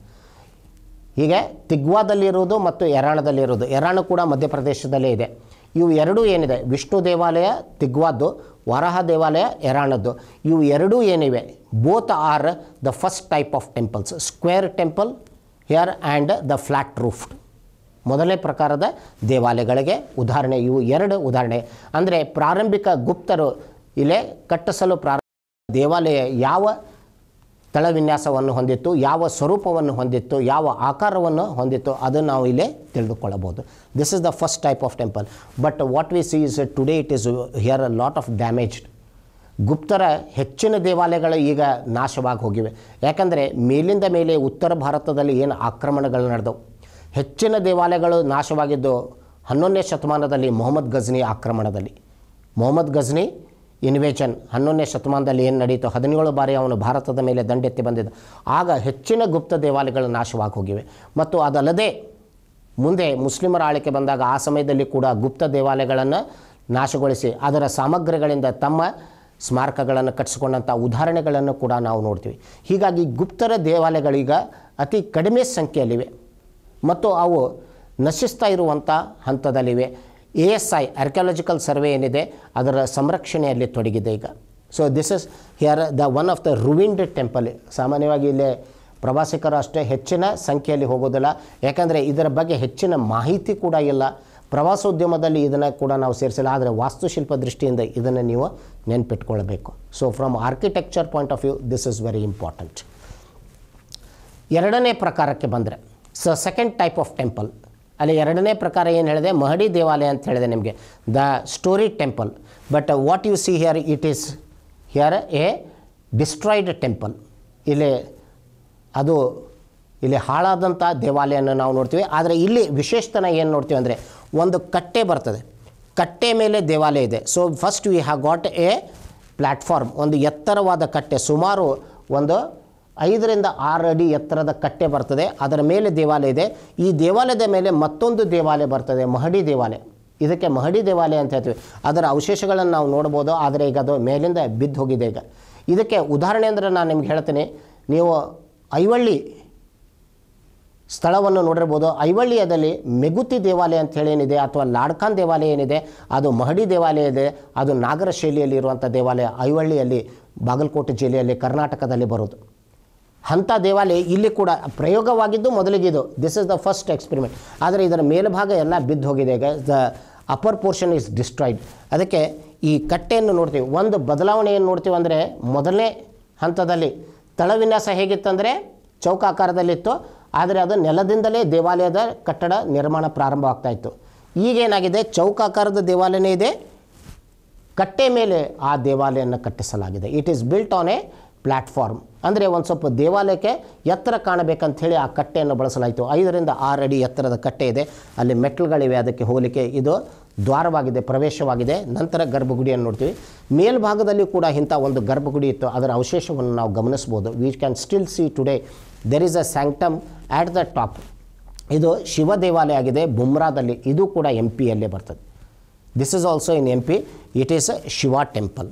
ಹೀಗೆ ತಿಗ್ವಾದಲ್ಲಿರುವುದು ಮತ್ತು ಎರಾಣದಲ್ಲಿರುವುದು ಎರಾಣ ಕೂಡ ಮಧ್ಯಪ್ರದೇಶದಲ್ಲೇ ಇದೆ ಇವು ಎರಡೂ ಏನಿದೆ ವಿಷ್ಣು ದೇವಾಲಯ ತಿಗ್ವಾದ್ದು ವರಹ ದೇವಾಲಯ ಎರಾಣದ್ದು ಇವು ಎರಡೂ ಏನಿವೆ both are the first type of temples square temple here and the flat roofed ಮೊದಲನೇ ಪ್ರಕಾರದ ದೇವಾಲಯಗಳಿಗೆ ಉದಾಹರಣೆ ಇವು ಎರಡು ಉದಾಹರಣೆ ಅಂದರೆ ಪ್ರಾರಂಭಿಕ ಗುಪ್ತರು ಇಲ್ಲೇ ಕಟ್ಟಿಸಲು ಪ್ರಾರಂಭ ದೇವಾಲಯ ಯಾವ ತಳವಿನ್ಯಾಸವನ್ನು ಹೊಂದಿತ್ತು ಯಾವ ಸ್ವರೂಪವನ್ನು ಹೊಂದಿತ್ತು ಯಾವ ಆಕಾರವನ್ನು ಹೊಂದಿತ್ತು ಅದನ್ನು ನಾವು ಇಲ್ಲಿ ತಿಳಿದುಕೊಳ್ಳಬಹುದು this is the first type of temple but what we see is today it is here a lot of damaged ಗುಪ್ತರ ಹೆಚ್ಚಿನ ದೇವಾಲಯಗಳು ಈಗ ನಾಶವಾಗಿ ಹೋಗಿವೆ ಯಾಕಂದರೆ ಮೇಲಿಂದ ಮೇಲೆ ಉತ್ತರ ಭಾರತದಲ್ಲಿ ಏನು ಆಕ್ರಮಣಗಳು ನಡೆದವು ಹೆಚ್ಚಿನ ದೇವಾಲಯಗಳು ನಾಶವಾಗಿದ್ದು ಹನ್ನೊಂದನೇ ಶತಮಾನದಲ್ಲಿ ಮೊಹಮ್ಮದ್ ಗಜ್ನಿ ಆಕ್ರಮಣದಲ್ಲಿ ಮೊಹಮ್ಮದ್ ಗಜ್ನಿ ಇನ್ವೇಷನ್ ಹನ್ನೊಂದನೇ ಶತಮಾನದಲ್ಲಿ ಏನು ನಡೆಯಿತು ಹದಿನೇಳು ಬಾರಿ ಅವನು ಭಾರತದ ಮೇಲೆ ದಂಡೆತ್ತಿ ಬಂದಿದ್ದ ಆಗ ಹೆಚ್ಚಿನ ಗುಪ್ತ ದೇವಾಲಯಗಳು ನಾಶವಾಗಿ ಹೋಗಿವೆ ಮತ್ತು ಅದಲ್ಲದೆ ಮುಂದೆ ಮುಸ್ಲಿಮರ ಆಳಿಕೆ ಬಂದಾಗ ಆ ಸಮಯದಲ್ಲಿ ಕೂಡ ಗುಪ್ತ ದೇವಾಲಯಗಳನ್ನು ನಾಶಗೊಳಿಸಿ ಅದರ ಸಾಮಗ್ರಿಗಳಿಂದ ತಮ್ಮ ಸ್ಮಾರಕಗಳನ್ನು ಕಟ್ಟಿಸಿಕೊಂಡಂಥ ಉದಾಹರಣೆಗಳನ್ನು ಕೂಡ ನಾವು ನೋಡ್ತೀವಿ ಹೀಗಾಗಿ ಗುಪ್ತರ ದೇವಾಲಯಗಳೀಗ ಅತಿ ಕಡಿಮೆ ಸಂಖ್ಯೆಯಲ್ಲಿವೆ ಮತ್ತು ಅವು ನಶಿಸ್ತಾ ಇರುವಂಥ ಹಂತದಲ್ಲಿವೆ A S I archaeological survey ಏನಿದೆ ಅದರ ಸಂರಕ್ಷಣೆಯಲ್ಲಿ ತೊಡಗಿದೆ ಈಗ so this is here the one of the ruined temple ಸಾಮಾನ್ಯವಾಗಿ ಇಲ್ಲಿ ಪ್ರವಾಸಿಗರು ಅಷ್ಟೇ ಹೆಚ್ಚಿನ ಸಂಖ್ಯೆಯಲ್ಲಿ ಹೋಗೋದಿಲ್ಲ ಯಾಕಂದರೆ ಇದರ ಬಗ್ಗೆ ಹೆಚ್ಚಿನ ಮಾಹಿತಿ ಕೂಡ ಇಲ್ಲ ಪ್ರವಾಸೋದ್ಯಮದಲ್ಲಿ ಇದನ್ನು ಕೂಡ ನಾವು ಸೇರಿಸಿಲ್ಲ ಆದರೆ ವಾಸ್ತುಶಿಲ್ಪ ದೃಷ್ಟಿಯಿಂದ ಇದನ್ನು ನೀವು ನೆನ್ಪಿಟ್ಕೊಳ್ಬೇಕು so from architecture point of view this is very important ಎರಡನೇ ಪ್ರಕಾರಕ್ಕೆ ಬಂದರೆ so second type of temple ಅಲ್ಲಿ ಎರಡನೇ ಪ್ರಕಾರ ಏನು ಹೇಳಿದೆ ಮಹಡಿ ದೇವಾಲಯ ಅಂತ ಹೇಳಿದೆ ನಿಮಗೆ the story temple but what you see here it is here a destroyed temple ಇಲ್ಲಿ ಅದು ಇಲ್ಲಿ ಹಾಳಾದಂಥ ದೇವಾಲಯನ ನಾವು ನೋಡ್ತೀವಿ ಆದರೆ ಇಲ್ಲಿ ವಿಶೇಷತನ ಏನು ನೋಡ್ತೀವಿ ಅಂದರೆ ಒಂದು ಕಟ್ಟೆ ಬರ್ತದೆ ಕಟ್ಟೆ ಮೇಲೆ ದೇವಾಲಯ ಇದೆ so first we have got a platform ಒಂದು ಎತ್ತರವಾದ ಕಟ್ಟೆ ಸುಮಾರು ಒಂದು ಐದರಿಂದ ಆರು ಅಡಿ ಎತ್ತರದ ಕಟ್ಟೆ ಬರ್ತದೆ ಅದರ ಮೇಲೆ ದೇವಾಲಯ ಇದೆ ಈ ದೇವಾಲಯದ ಮೇಲೆ ಮತ್ತೊಂದು ದೇವಾಲಯ ಬರ್ತದೆ ಮಹಡಿ ದೇವಾಲಯ ಇದಕ್ಕೆ ಮಹಡಿ ದೇವಾಲಯ ಅಂತ ಹೇಳ್ತೀವಿ ಅದರ ಅವಶೇಷಗಳನ್ನು ನಾವು ನೋಡ್ಬೋದು ಆದರೆ ಈಗ ಅದು ಮೇಲಿಂದ ಬಿದ್ದು ಹೋಗಿದೆ ಈಗ ಇದಕ್ಕೆ ಉದಾಹರಣೆ ಅಂದರೆ ನಾನು ನಿಮ್ಗೆ ಹೇಳ್ತೀನಿ ನೀವು ಐವಳ್ಳಿ ಸ್ಥಳವನ್ನು ನೋಡಿರ್ಬೋದು ಐವಳ್ಳಿಯದಲ್ಲಿ ಮೆಗುತಿ ದೇವಾಲಯ ಅಂತ ಏನಿದೆ ಅಥವಾ ಲಾಡ್ಖಾನ್ ದೇವಾಲಯ ಏನಿದೆ ಅದು ಮಹಡಿ ದೇವಾಲಯ ಇದೆ ಅದು ನಾಗರ ಶೈಲಿಯಲ್ಲಿ ಇರುವಂಥ ದೇವಾಲಯ ಐವಳ್ಳಿಯಲ್ಲಿ ಬಾಗಲಕೋಟೆ ಜಿಲ್ಲೆಯಲ್ಲಿ ಕರ್ನಾಟಕದಲ್ಲಿ ಬರೋದು ಅಂಥ ದೇವಾಲಯ ಇಲ್ಲಿ ಕೂಡ ಪ್ರಯೋಗವಾಗಿದ್ದು ಇದು this is the first experiment ಆದರೆ ಇದರ ಮೇಲ್ಭಾಗ ಎಲ್ಲ ಬಿದ್ದು ಹೋಗಿದೆ ಈಗ the upper portion is destroyed ಅದಕ್ಕೆ ಈ ಕಟ್ಟೆಯನ್ನು ನೋಡ್ತೀವಿ ಒಂದು ಬದಲಾವಣೆಯನ್ನು ನೋಡ್ತೀವಿ ಅಂದರೆ ಮೊದಲನೇ ಹಂತದಲ್ಲಿ ತಳವಿನ್ಯಾಸ ಹೇಗಿತ್ತಂದರೆ ಚೌಕಾಕಾರದಲ್ಲಿತ್ತು ಆದರೆ ಅದು ನೆಲದಿಂದಲೇ ದೇವಾಲಯದ ಕಟ್ಟಡ ನಿರ್ಮಾಣ ಪ್ರಾರಂಭ ಇತ್ತು ಈಗೇನಾಗಿದೆ ಚೌಕಾಕಾರದ ದೇವಾಲಯನೇ ಇದೆ ಕಟ್ಟೆ ಮೇಲೆ ಆ ದೇವಾಲಯವನ್ನು ಕಟ್ಟಿಸಲಾಗಿದೆ it is built on a platform ಅಂದರೆ ಒಂದು ಸ್ವಲ್ಪ ದೇವಾಲಯಕ್ಕೆ ಎತ್ತರ ಕಾಣಬೇಕಂತ ಹೇಳಿ ಆ ಕಟ್ಟೆಯನ್ನು ಬಳಸಲಾಯಿತು ಐದರಿಂದ ಆರು ಅಡಿ ಎತ್ತರದ ಕಟ್ಟೆ ಇದೆ ಅಲ್ಲಿ ಮೆಟ್ಲುಗಳಿವೆ ಅದಕ್ಕೆ ಹೋಲಿಕೆ ಇದು ದ್ವಾರವಾಗಿದೆ ಪ್ರವೇಶವಾಗಿದೆ ನಂತರ ಗರ್ಭಗುಡಿಯನ್ನು ನೋಡ್ತೀವಿ ಮೇಲ್ಭಾಗದಲ್ಲಿ ಕೂಡ ಇಂಥ ಒಂದು ಗರ್ಭಗುಡಿ ಇತ್ತು ಅದರ ಅವಶೇಷವನ್ನು ನಾವು ಗಮನಿಸ್ಬೋದು we can still see today there is a sanctum at the top ಇದು ಶಿವ ದೇವಾಲಯ ಆಗಿದೆ ಬುಮ್ರಾದಲ್ಲಿ ಇದು ಕೂಡ ಎಂ ಪಿಯಲ್ಲೇ ಬರ್ತದೆ this is also in M P it is a Shiva temple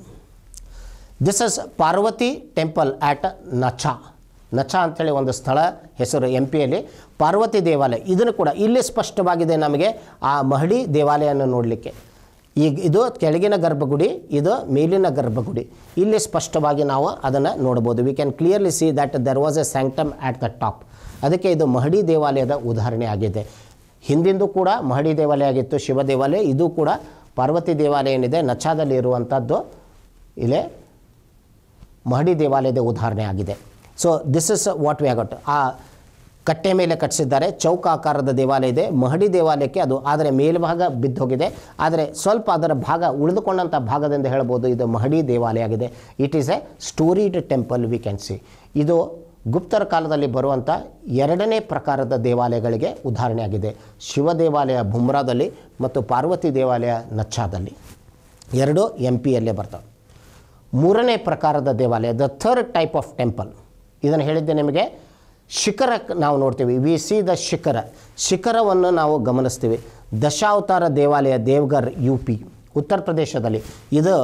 this is Parvati temple at Nachna Nachna ಅಂಥೇಳಿ ಒಂದು ಸ್ಥಳ ಹೆಸರು ಎಂ ಪಿಯಲ್ಲಿ ಪಾರ್ವತಿ ದೇವಾಲಯ ಇದನ್ನು ಕೂಡ ಇಲ್ಲಿ ಸ್ಪಷ್ಟವಾಗಿದೆ ನಮಗೆ ಆ ಮಹಡಿ ದೇವಾಲಯವನ್ನು ನೋಡಲಿಕ್ಕೆ ಈಗ ಇದು ಕೆಳಗಿನ ಗರ್ಭಗುಡಿ ಇದು ಮೇಲಿನ ಗರ್ಭಗುಡಿ ಇಲ್ಲಿ ಸ್ಪಷ್ಟವಾಗಿ ನಾವು ಅದನ್ನು ನೋಡ್ಬೋದು we can clearly see that there was a sanctum at the top ಅದಕ್ಕೆ ಇದು ಮಹಡಿ ದೇವಾಲಯದ ಉದಾಹರಣೆ ಆಗಿದೆ ಹಿಂದಿಂದು ಕೂಡ ಮಹಡಿ ದೇವಾಲಯ ಆಗಿತ್ತು ಶಿವ ದೇವಾಲಯ ಇದು ಕೂಡ ಪಾರ್ವತಿ ದೇವಾಲಯ ಏನಿದೆ ನಚಾದಲ್ಲಿ ಇರುವಂಥದ್ದು ಇಲ್ಲೇ ಮಹಡಿ ದೇವಾಲಯದ ಉದಾಹರಣೆ ಆಗಿದೆ so this is what we got ಆ ಕಟ್ಟೆ ಮೇಲೆ ಕಟ್ಟಿಸಿದ್ದಾರೆ ಚೌಕಾಕಾರದ ದೇವಾಲಯ ಇದೆ ಮಹಡಿ ದೇವಾಲಯಕ್ಕೆ ಅದು ಆದರೆ ಮೇಲ್ಭಾಗ ಬಿದ್ದೋಗಿದೆ ಆದರೆ ಸ್ವಲ್ಪ ಅದರ ಭಾಗ ಉಳಿದುಕೊಂಡಂಥ ಭಾಗದಿಂದ ಹೇಳ್ಬೋದು ಇದು ಮಹಡಿ ದೇವಾಲಯ ಆಗಿದೆ it is a storied temple we can see ಇದು ಗುಪ್ತರ ಕಾಲದಲ್ಲಿ ಬರುವಂಥ ಎರಡನೇ ಪ್ರಕಾರದ ದೇವಾಲಯಗಳಿಗೆ ಉದಾಹರಣೆಯಾಗಿದೆ ಶಿವ ದೇವಾಲಯ ಬುಮ್ರಾದಲ್ಲಿ ಮತ್ತು ಪಾರ್ವತಿ ದೇವಾಲಯ ನಚ್ಚಾದಲ್ಲಿ ಎರಡೂ ಎಂ ಪಿಯಲ್ಲೇ ಬರ್ತವೆ ಮೂರನೇ ಪ್ರಕಾರದ ದೇವಾಲಯ the third type of temple ಇದನ್ನು ಹೇಳಿದ್ದೆ ನಿಮಗೆ ಶಿಖರ ನಾವು ನೋಡ್ತೀವಿ ವಿ ಸಿ ದ ಶಿಖರ ಶಿಖರವನ್ನು ನಾವು ಗಮನಿಸ್ತೀವಿ ದಶಾವತಾರ ದೇವಾಲಯ ದೇವ್ಗರ್ ಯು ಪಿ ಉತ್ತರ ಪ್ರದೇಶದಲ್ಲಿ ಇದು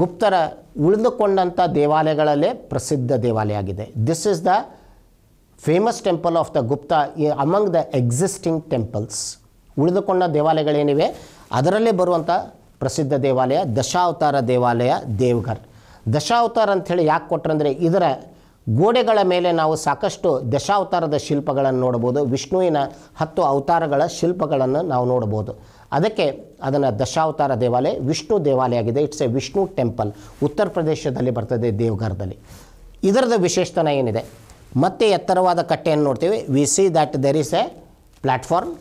ಗುಪ್ತರ ಉಳಿದುಕೊಂಡಂಥ ದೇವಾಲಯಗಳಲ್ಲೇ ಪ್ರಸಿದ್ಧ ದೇವಾಲಯ ಆಗಿದೆ this is the famous temple of the Gupta among the existing temples ಉಳಿದುಕೊಂಡ ದೇವಾಲಯಗಳೇನಿವೆ ಅದರಲ್ಲೇ ಬರುವಂಥ ಪ್ರಸಿದ್ಧ ದೇವಾಲಯ ದಶಾವತಾರ ದೇವಾಲಯ ದೇವ್ಘರ್ ದಶಾವತಾರ ಅಂಥೇಳಿ ಯಾಕೆ ಕೊಟ್ರಂದರೆ ಇದರ ಗೋಡೆಗಳ ಮೇಲೆ ನಾವು ಸಾಕಷ್ಟು ದಶಾವತಾರದ ಶಿಲ್ಪಗಳನ್ನು ನೋಡ್ಬೋದು ವಿಷ್ಣುವಿನ ಹತ್ತು ಅವತಾರಗಳ ಶಿಲ್ಪಗಳನ್ನು ನಾವು ನೋಡ್ಬೋದು ಅದಕ್ಕೆ ಅದನ್ನು ದಶಾವತಾರ ದೇವಾಲಯ ವಿಷ್ಣು ದೇವಾಲಯ ಆಗಿದೆ ಇಟ್ಸ್ ಎ ವಿಷ್ಣು ಟೆಂಪಲ್ ಉತ್ತರ ಪ್ರದೇಶದಲ್ಲಿ ಬರ್ತದೆ ದೇವ್ಘರದಲ್ಲಿ ಇದರದ ವಿಶೇಷತನ ಏನಿದೆ ಮತ್ತೆ ಎತ್ತರವಾದ ಕಟ್ಟೆಯನ್ನು ನೋಡ್ತೀವಿ we see that there is a platform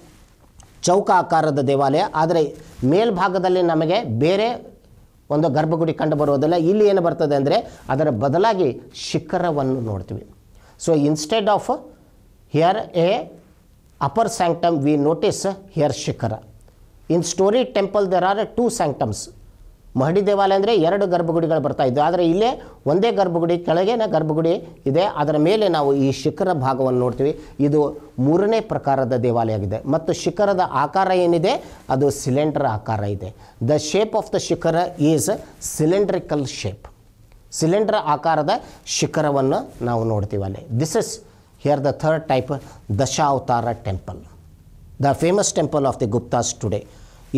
ಚೌಕಾಕಾರದ ದೇವಾಲಯ ಆದರೆ ಮೇಲ್ಭಾಗದಲ್ಲಿ ನಮಗೆ ಬೇರೆ ಒಂದು ಗರ್ಭಗುಡಿ ಕಂಡು ಇಲ್ಲಿ ಏನು ಬರ್ತದೆ ಅಂದರೆ ಅದರ ಬದಲಾಗಿ ಶಿಖರವನ್ನು ನೋಡ್ತೀವಿ so instead of here a upper sanctum we notice here shikhara in story temple there are two sanctums ಮಹಡಿ ದೇವಾಲಯ ಅಂದರೆ ಎರಡು ಗರ್ಭಗುಡಿಗಳು ಬರ್ತಾ ಇದ್ದವು ಆದರೆ ಇಲ್ಲೇ ಒಂದೇ ಗರ್ಭಗುಡಿ ಕೆಳಗೇನ ಗರ್ಭಗುಡಿ ಇದೆ ಅದರ ಮೇಲೆ ನಾವು ಈ ಶಿಖರ ಭಾಗವನ್ನು ನೋಡ್ತೀವಿ ಇದು ಮೂರನೇ ಪ್ರಕಾರದ ದೇವಾಲಯ ಆಗಿದೆ ಮತ್ತು ಶಿಖರದ ಆಕಾರ ಏನಿದೆ ಅದು ಸಿಲಿಂಡರ್ ಆಕಾರ ಇದೆ the shape of the shikhara is cylindrical shape cylinder ಆಕಾರದ ಶಿಖರವನ್ನು ನಾವು ನೋಡ್ತೀವಿ ಅಲ್ಲಿ this is here the third type Dashavatara temple the famous temple of the Guptas today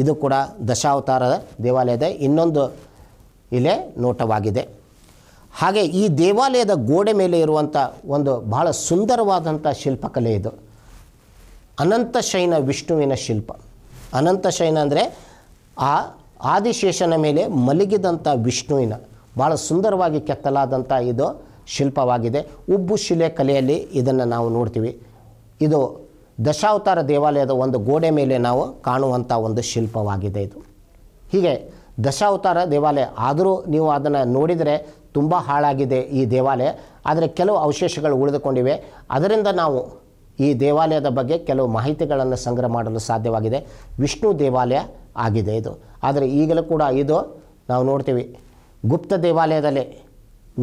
ಇದು ಕೂಡ ದಶಾವತಾರ ದೇವಾಲಯದ ಇನ್ನೊಂದು ಇಲೆ ನೋಟವಾಗಿದೆ ಹಾಗೆ ಈ ದೇವಾಲಯದ ಗೋಡೆ ಮೇಲೆ ಇರುವಂಥ ಒಂದು ಬಹಳ ಸುಂದರವಾದಂಥ ಶಿಲ್ಪಕಲೆ ಇದು ಅನಂತ ಶೈನ ವಿಷ್ಣುವಿನ ಶಿಲ್ಪ ಅನಂತ ಶೈನ ಅಂದರೆ ಆ ಆದಿಶೇಷನ ಮೇಲೆ ಮಲಗಿದಂಥ ವಿಷ್ಣುವಿನ ಭಾಳ ಸುಂದರವಾಗಿ ಕೆತ್ತಲಾದಂಥ ಇದು ಶಿಲ್ಪವಾಗಿದೆ ಉಬ್ಬು ಶಿಲೆ ಕಲೆಯಲ್ಲಿ ಇದನ್ನು ನಾವು ನೋಡ್ತೀವಿ ಇದು ದಶಾವತಾರ ದೇವಾಲಯದ ಒಂದು ಗೋಡೆ ಮೇಲೆ ನಾವು ಕಾಣುವಂಥ ಒಂದು ಶಿಲ್ಪವಾಗಿದೆ ಇದು ಹೀಗೆ ದಶಾವತಾರ ದೇವಾಲಯ ಆದರೂ ನೀವು ಅದನ್ನು ನೋಡಿದರೆ ತುಂಬ ಹಾಳಾಗಿದೆ ಈ ದೇವಾಲಯ ಆದರೆ ಕೆಲವು ಅವಶೇಷಗಳು ಉಳಿದುಕೊಂಡಿವೆ ಅದರಿಂದ ನಾವು ಈ ದೇವಾಲಯದ ಬಗ್ಗೆ ಕೆಲವು ಮಾಹಿತಿಗಳನ್ನು ಸಂಗ್ರಹ ಮಾಡಲು ಸಾಧ್ಯವಾಗಿದೆ ವಿಷ್ಣು ದೇವಾಲಯ ಆಗಿದೆ ಇದು ಆದರೆ ಈಗಲೂ ಕೂಡ ಇದು ನಾವು ನೋಡ್ತೀವಿ ಗುಪ್ತ ದೇವಾಲಯದಲ್ಲಿ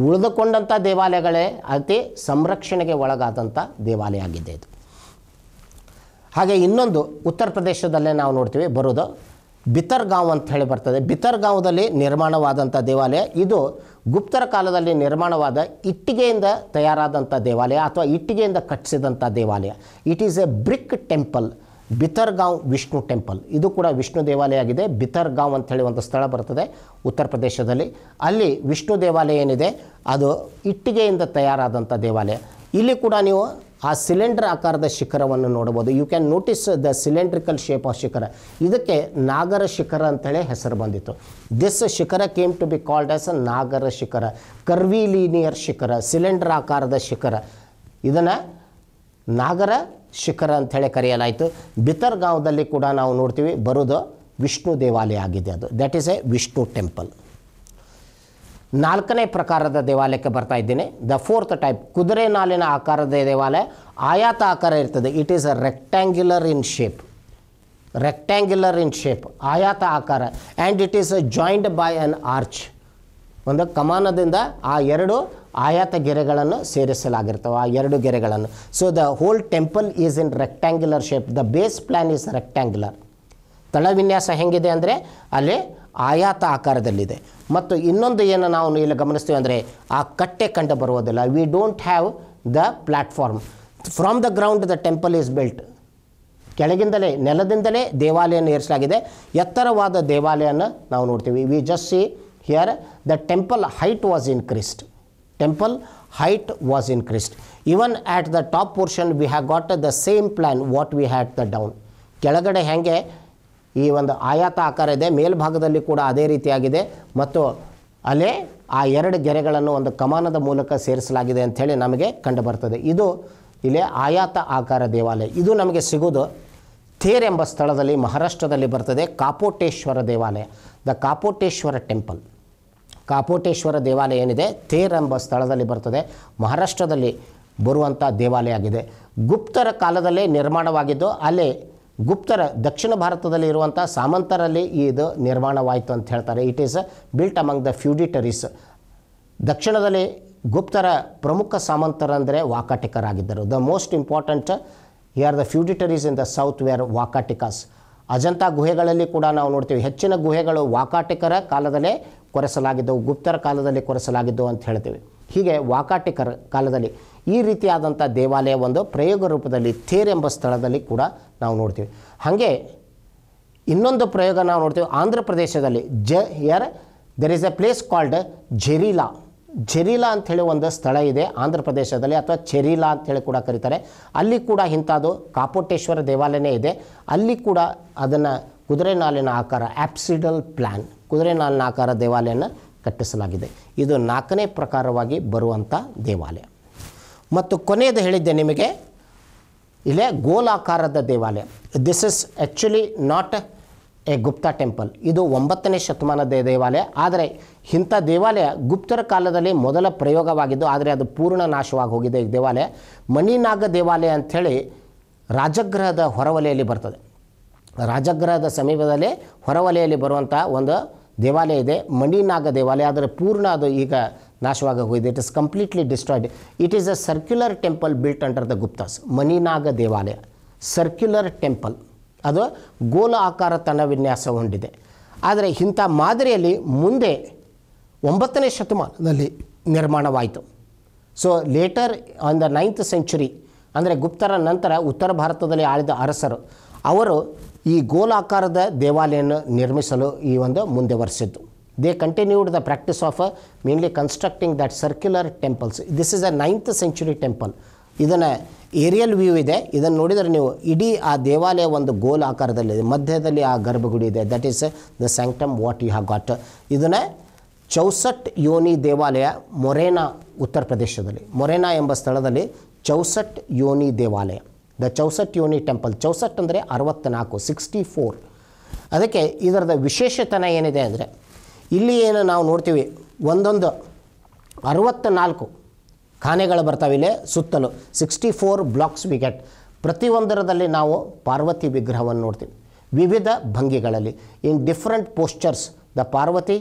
ಉಳಿದುಕೊಂಡಂಥ ದೇವಾಲಯಗಳೇ ಅತಿ ಸಂರಕ್ಷಣೆಗೆ ಒಳಗಾದಂಥ ದೇವಾಲಯ ಆಗಿದೆ ಇದು ಹಾಗೆ ಇನ್ನೊಂದು ಉತ್ತರ ಪ್ರದೇಶದಲ್ಲೇ ನಾವು ನೋಡ್ತೀವಿ ಬರೋದು ಬಿತರ್ಗಾಂವ್ ಅಂತ ಹೇಳಿ ಬರ್ತದೆ ಬಿತರ್ಗಾಂವ್ದಲ್ಲಿ ನಿರ್ಮಾಣವಾದಂಥ ದೇವಾಲಯ ಇದು ಗುಪ್ತರ ಕಾಲದಲ್ಲಿ ನಿರ್ಮಾಣವಾದ ಇಟ್ಟಿಗೆಯಿಂದ ತಯಾರಾದಂಥ ದೇವಾಲಯ ಅಥವಾ ಇಟ್ಟಿಗೆಯಿಂದ ಕಟ್ಟಿಸಿದಂಥ ದೇವಾಲಯ it is a brick temple Bhitargaon Vishnu temple ಇದು ಕೂಡ ವಿಷ್ಣು ದೇವಾಲಯ ಆಗಿದೆ ಬಿತರ್ಗಾಂವ್ ಅಂತ ಹೇಳಿ ಒಂದು ಸ್ಥಳ ಬರ್ತದೆ ಉತ್ತರ ಪ್ರದೇಶದಲ್ಲಿ ಅಲ್ಲಿ ವಿಷ್ಣು ದೇವಾಲಯ ಏನಿದೆ ಅದು ಇಟ್ಟಿಗೆಯಿಂದ ತಯಾರಾದಂಥ ದೇವಾಲಯ ಇಲ್ಲಿ ಕೂಡ ನೀವು ಆ ಸಿಲಿಂಡರ್ ಆಕಾರದ ಶಿಖರವನ್ನು ನೋಡಬಹುದು you can notice the cylindrical shape of shikhara ಇದಕ್ಕೆ ನಾಗರ ಶಿಖರ ಅಂತೇಳಿ ಹೆಸರು ಬಂದಿತ್ತು this shikhara came to be called as a Nagara shikhara curvilinear ಶಿಖರ ಸಿಲಿಂಡರ್ ಆಕಾರದ ಶಿಖರ ಇದನ್ನು ನಾಗರ ಶಿಖರ ಅಂಥೇಳಿ ಕರೆಯಲಾಯಿತು ಬಿತರ್ಗಾಂವದಲ್ಲಿ ಕೂಡ ನಾವು ನೋಡ್ತೀವಿ ಬರೋದು ವಿಷ್ಣು ದೇವಾಲಯ ಆಗಿದೆ ಅದು that is a Vishnu temple ನಾಲ್ಕನೇ ಪ್ರಕಾರದ ದೇವಾಲಯಕ್ಕೆ ಬರ್ತಾ ಇದ್ದೀನಿ ದ ಫೋರ್ತ್ ಟೈಪ್ ಕುದುರೆ ನಾಲಿನ ಆಕಾರದ ದೇವಾಲಯ ಆಯಾತ ಆಕಾರ ಇರ್ತದೆ it is a rectangular in shape rectangular in shape ಆಯಾತ ಆಕಾರ and it is a joint by an arch ಒಂದು ಕಮಾನದಿಂದ ಆ ಎರಡು ಆಯಾತ ಗೆರೆಗಳನ್ನು ಸೇರಿಸಲಾಗಿರ್ತವೆ ಆ ಎರಡು ಗೆರೆಗಳನ್ನು so the whole temple is in rectangular shape the base plan is rectangular ತಳವಿನ್ಯಾಸ ಹೆಂಗಿದೆ ಅಂದರೆ ಅಲ್ಲಿ ಆಯಾತ ಆಕಾರದಲ್ಲಿದೆ ಮತ್ತು ಇನ್ನೊಂದು ಏನು ನಾವು ಇಲ್ಲಿ ಗಮನಿಸ್ತೀವಿ ಅಂದರೆ ಆ ಕಟ್ಟೆ ಕಂಡು ಬರುವುದಿಲ್ಲ we don't have the platform from the ground the temple is built ಕೆಳಗಿಂದಲೇ ನೆಲದಿಂದಲೇ ದೇವಾಲಯವನ್ನು ಏರಿಸಲಾಗಿದೆ ಎತ್ತರವಾದ ದೇವಾಲಯನ ನಾವು ನೋಡ್ತೀವಿ we just see here the temple height was increased temple height was increased even at the top portion we have got the same plan what we had the down ಕೆಳಗಡೆ ಹೇಗೆ ಈ ಒಂದು ಆಯಾತ ಆಕಾರ ಇದೆ ಮೇಲ್ಭಾಗದಲ್ಲಿ ಕೂಡ ಅದೇ ರೀತಿಯಾಗಿದೆ ಮತ್ತು ಅಲೆ ಆ ಎರಡು ಗೆರೆಗಳನ್ನು ಒಂದು ಕಮಾನದ ಮೂಲಕ ಸೇರಿಸಲಾಗಿದೆ ಅಂಥೇಳಿ ನಮಗೆ ಕಂಡುಬರ್ತದೆ ಇದು ಇಲ್ಲಿ ಆಯಾತ ಆಕಾರ ದೇವಾಲಯ ಇದು ನಮಗೆ ಸಿಗೋದು ಥೇರ್ ಎಂಬ ಸ್ಥಳದಲ್ಲಿ ಮಹಾರಾಷ್ಟ್ರದಲ್ಲಿ ಬರ್ತದೆ ಕಾಪೋಟೇಶ್ವರ ದೇವಾಲಯ ದ ಕಾಪೋಟೇಶ್ವರ ಟೆಂಪಲ್ ಕಾಪೋಟೇಶ್ವರ ದೇವಾಲಯ ಏನಿದೆ ಥೇರ್ ಎಂಬ ಸ್ಥಳದಲ್ಲಿ ಬರ್ತದೆ ಮಹಾರಾಷ್ಟ್ರದಲ್ಲಿ ಬರುವಂಥ ದೇವಾಲಯ ಆಗಿದೆ ಗುಪ್ತರ ಕಾಲದಲ್ಲೇ ನಿರ್ಮಾಣವಾಗಿದ್ದು ಅಲೆ ಗುಪ್ತರ ದಕ್ಷಿಣ ಭಾರತದಲ್ಲಿ ಇರುವಂಥ ಸಾಮಂತರಲ್ಲಿ ಇದು ನಿರ್ಮಾಣವಾಯಿತು ಅಂತ ಹೇಳ್ತಾರೆ it is built among the feudatories ದಕ್ಷಿಣದಲ್ಲಿ ಗುಪ್ತರ ಪ್ರಮುಖ ಸಾಮಂತರಂದರೆ ವಾಕಾಟಿಕರಾಗಿದ್ದರು ದ ಮೋಸ್ಟ್ ಇಂಪಾರ್ಟೆಂಟ್ ಈ are the feudatories in the south where Vakatakas Ajanta ಗುಹೆಗಳಲ್ಲಿ ಕೂಡ ನಾವು ನೋಡ್ತೀವಿ ಹೆಚ್ಚಿನ ಗುಹೆಗಳು ವಾಕಾಟಿಕರ ಕಾಲದಲ್ಲೇ ಕೊರೆಸಲಾಗಿದ್ದವು ಗುಪ್ತರ ಕಾಲದಲ್ಲಿ ಕೊರೆಸಲಾಗಿದ್ದವು ಅಂತ ಹೇಳ್ತೀವಿ ಹೀಗೆ ವಾಕಾಟಿಕರ ಕಾಲದಲ್ಲಿ ಈ ರೀತಿಯಾದಂಥ ದೇವಾಲಯ ಒಂದು ಪ್ರಯೋಗ ರೂಪದಲ್ಲಿ ಥೇರ್ ಎಂಬ ಸ್ಥಳದಲ್ಲಿ ಕೂಡ ನಾವು ನೋಡ್ತೀವಿ ಹಾಗೆ ಇನ್ನೊಂದು ಪ್ರಯೋಗ ನಾವು ನೋಡ್ತೀವಿ ಆಂಧ್ರ ಪ್ರದೇಶದಲ್ಲಿ ಜ ಯರ್ there is a place called Jerila Jerila ಅಂಥೇಳಿ ಒಂದು ಸ್ಥಳ ಇದೆ ಆಂಧ್ರ ಪ್ರದೇಶದಲ್ಲಿ ಅಥವಾ ಚೆರೀಲಾ ಅಂಥೇಳಿ ಕೂಡ ಕರೀತಾರೆ ಅಲ್ಲಿ ಕೂಡ ಇಂಥದ್ದು ಕಾಪೋಟೇಶ್ವರ ದೇವಾಲಯನೇ ಇದೆ ಅಲ್ಲಿ ಕೂಡ ಅದನ್ನು ಕುದುರೆ ನಾಲಿನ ಆಕಾರ ಆ್ಯಪ್ಸಿಡಲ್ ಪ್ಲ್ಯಾನ್ ಕುದುರೆ ನಾಲಿನ ಆಕಾರ ದೇವಾಲಯನ ಕಟ್ಟಿಸಲಾಗಿದೆ ಇದು ನಾಲ್ಕನೇ ಪ್ರಕಾರವಾಗಿ ಬರುವಂಥ ದೇವಾಲಯ ಮತ್ತು ಕೊನೆಯದು ಹೇಳಿದ್ದೆ ನಿಮಗೆ ಇಲ್ಲೇ ಗೋಲಾಕಾರದ ದೇವಾಲಯ this is actually not a Gupta temple ಇದು ಒಂಬತ್ತನೇ ಶತಮಾನದ ದೇವಾಲಯ ಆದರೆ ಇಂಥ ದೇವಾಲಯ ಗುಪ್ತರ ಕಾಲದಲ್ಲಿ ಮೊದಲ ಪ್ರಯೋಗವಾಗಿದ್ದು ಆದರೆ ಅದು ಪೂರ್ಣ ನಾಶವಾಗಿ ಹೋಗಿದೆ ಈ ದೇವಾಲಯ ಮಣಿನಾಗ ದೇವಾಲಯ ಅಂಥೇಳಿ ರಾಜಗೃಹದ ಹೊರವಲೆಯಲ್ಲಿ ಬರ್ತದೆ ರಾಜಗೃಹದ ಸಮೀಪದಲ್ಲಿ ಹೊರವಲೆಯಲ್ಲಿ ಬರುವಂಥ ಒಂದು ದೇವಾಲಯ ಇದೆ ಮಣಿನಾಗ ದೇವಾಲಯ ಆದರೆ ಪೂರ್ಣ ಅದು ಈಗ Nashvaga ಹೋಗಿದೆ it is completely destroyed it is a circular temple built under the Guptas, Maninaga ದೇವಾಲಯ ಸರ್ಕ್ಯುಲರ್ ಟೆಂಪಲ್ ಅದು ಗೋಲ ಆಕಾರ ತನ್ನ ವಿನ್ಯಾಸ ಹೊಂದಿದೆ ಆದರೆ ಇಂಥ ಮಾದರಿಯಲ್ಲಿ ಮುಂದೆ ಒಂಬತ್ತನೇ ಶತಮಾನದಲ್ಲಿ ನಿರ್ಮಾಣವಾಯಿತು so later on the ninth century ಅಂದರೆ ಗುಪ್ತರ ನಂತರ ಉತ್ತರ ಭಾರತದಲ್ಲಿ ಆಳಿದ ಅರಸರು ಅವರು ಈ ಗೋಲಾಕಾರದ ದೇವಾಲಯವನ್ನು ನಿರ್ಮಿಸಲು ಈ ಒಂದು ಮುಂದೆ they continued the practice of mainly constructing that circular temples this is a ninth century temple ಇದನ್ನು ಏರಿಯಲ್ ವ್ಯೂ ಇದೆ ಇದನ್ನು ನೋಡಿದರೆ ನೀವು ಇಡೀ ಆ ದೇವಾಲಯ ಒಂದು ಗೋಲ್ ಆಕಾರದಲ್ಲಿದೆ ಮಧ್ಯದಲ್ಲಿ ಆ ಗರ್ಭಗುಡಿ ಇದೆ that is the sanctum what you have got ಇದನ್ನು ಚೌಸಟ್ ಯೋನಿ ದೇವಾಲಯ ಮೊರೆನಾ ಉತ್ತರ ಪ್ರದೇಶದಲ್ಲಿ ಮೊರೇನಾ ಎಂಬ ಸ್ಥಳದಲ್ಲಿ ಚೌಸಟ್ ಯೋನಿ ದೇವಾಲಯ ದ ಚೌಸಟ್ ಯೋನಿ ಟೆಂಪಲ್ ಚೌಸಟ್ ಅಂದರೆ ಅರವತ್ತ್ನಾಲ್ಕು ಸಿಕ್ಸ್ಟಿ ಫೋರ್ ಅದಕ್ಕೆ ಇದರದ ವಿಶೇಷತನ ಏನಿದೆ ಅಂದರೆ ಇಲ್ಲಿ ಏನು ನಾವು ನೋಡ್ತೀವಿ ಒಂದೊಂದು ಅರವತ್ತ ನಾಲ್ಕು ಖಾನೆಗಳು ಬರ್ತಾವೆ ಇಲ್ಲೇ ಸುತ್ತಲೂ sixty four blocks we get ಪ್ರತಿಯೊಂದರದಲ್ಲಿ ನಾವು ಪಾರ್ವತಿ ವಿಗ್ರಹವನ್ನು ನೋಡ್ತೀವಿ ವಿವಿಧ ಭಂಗಿಗಳಲ್ಲಿ in different postures the Parvati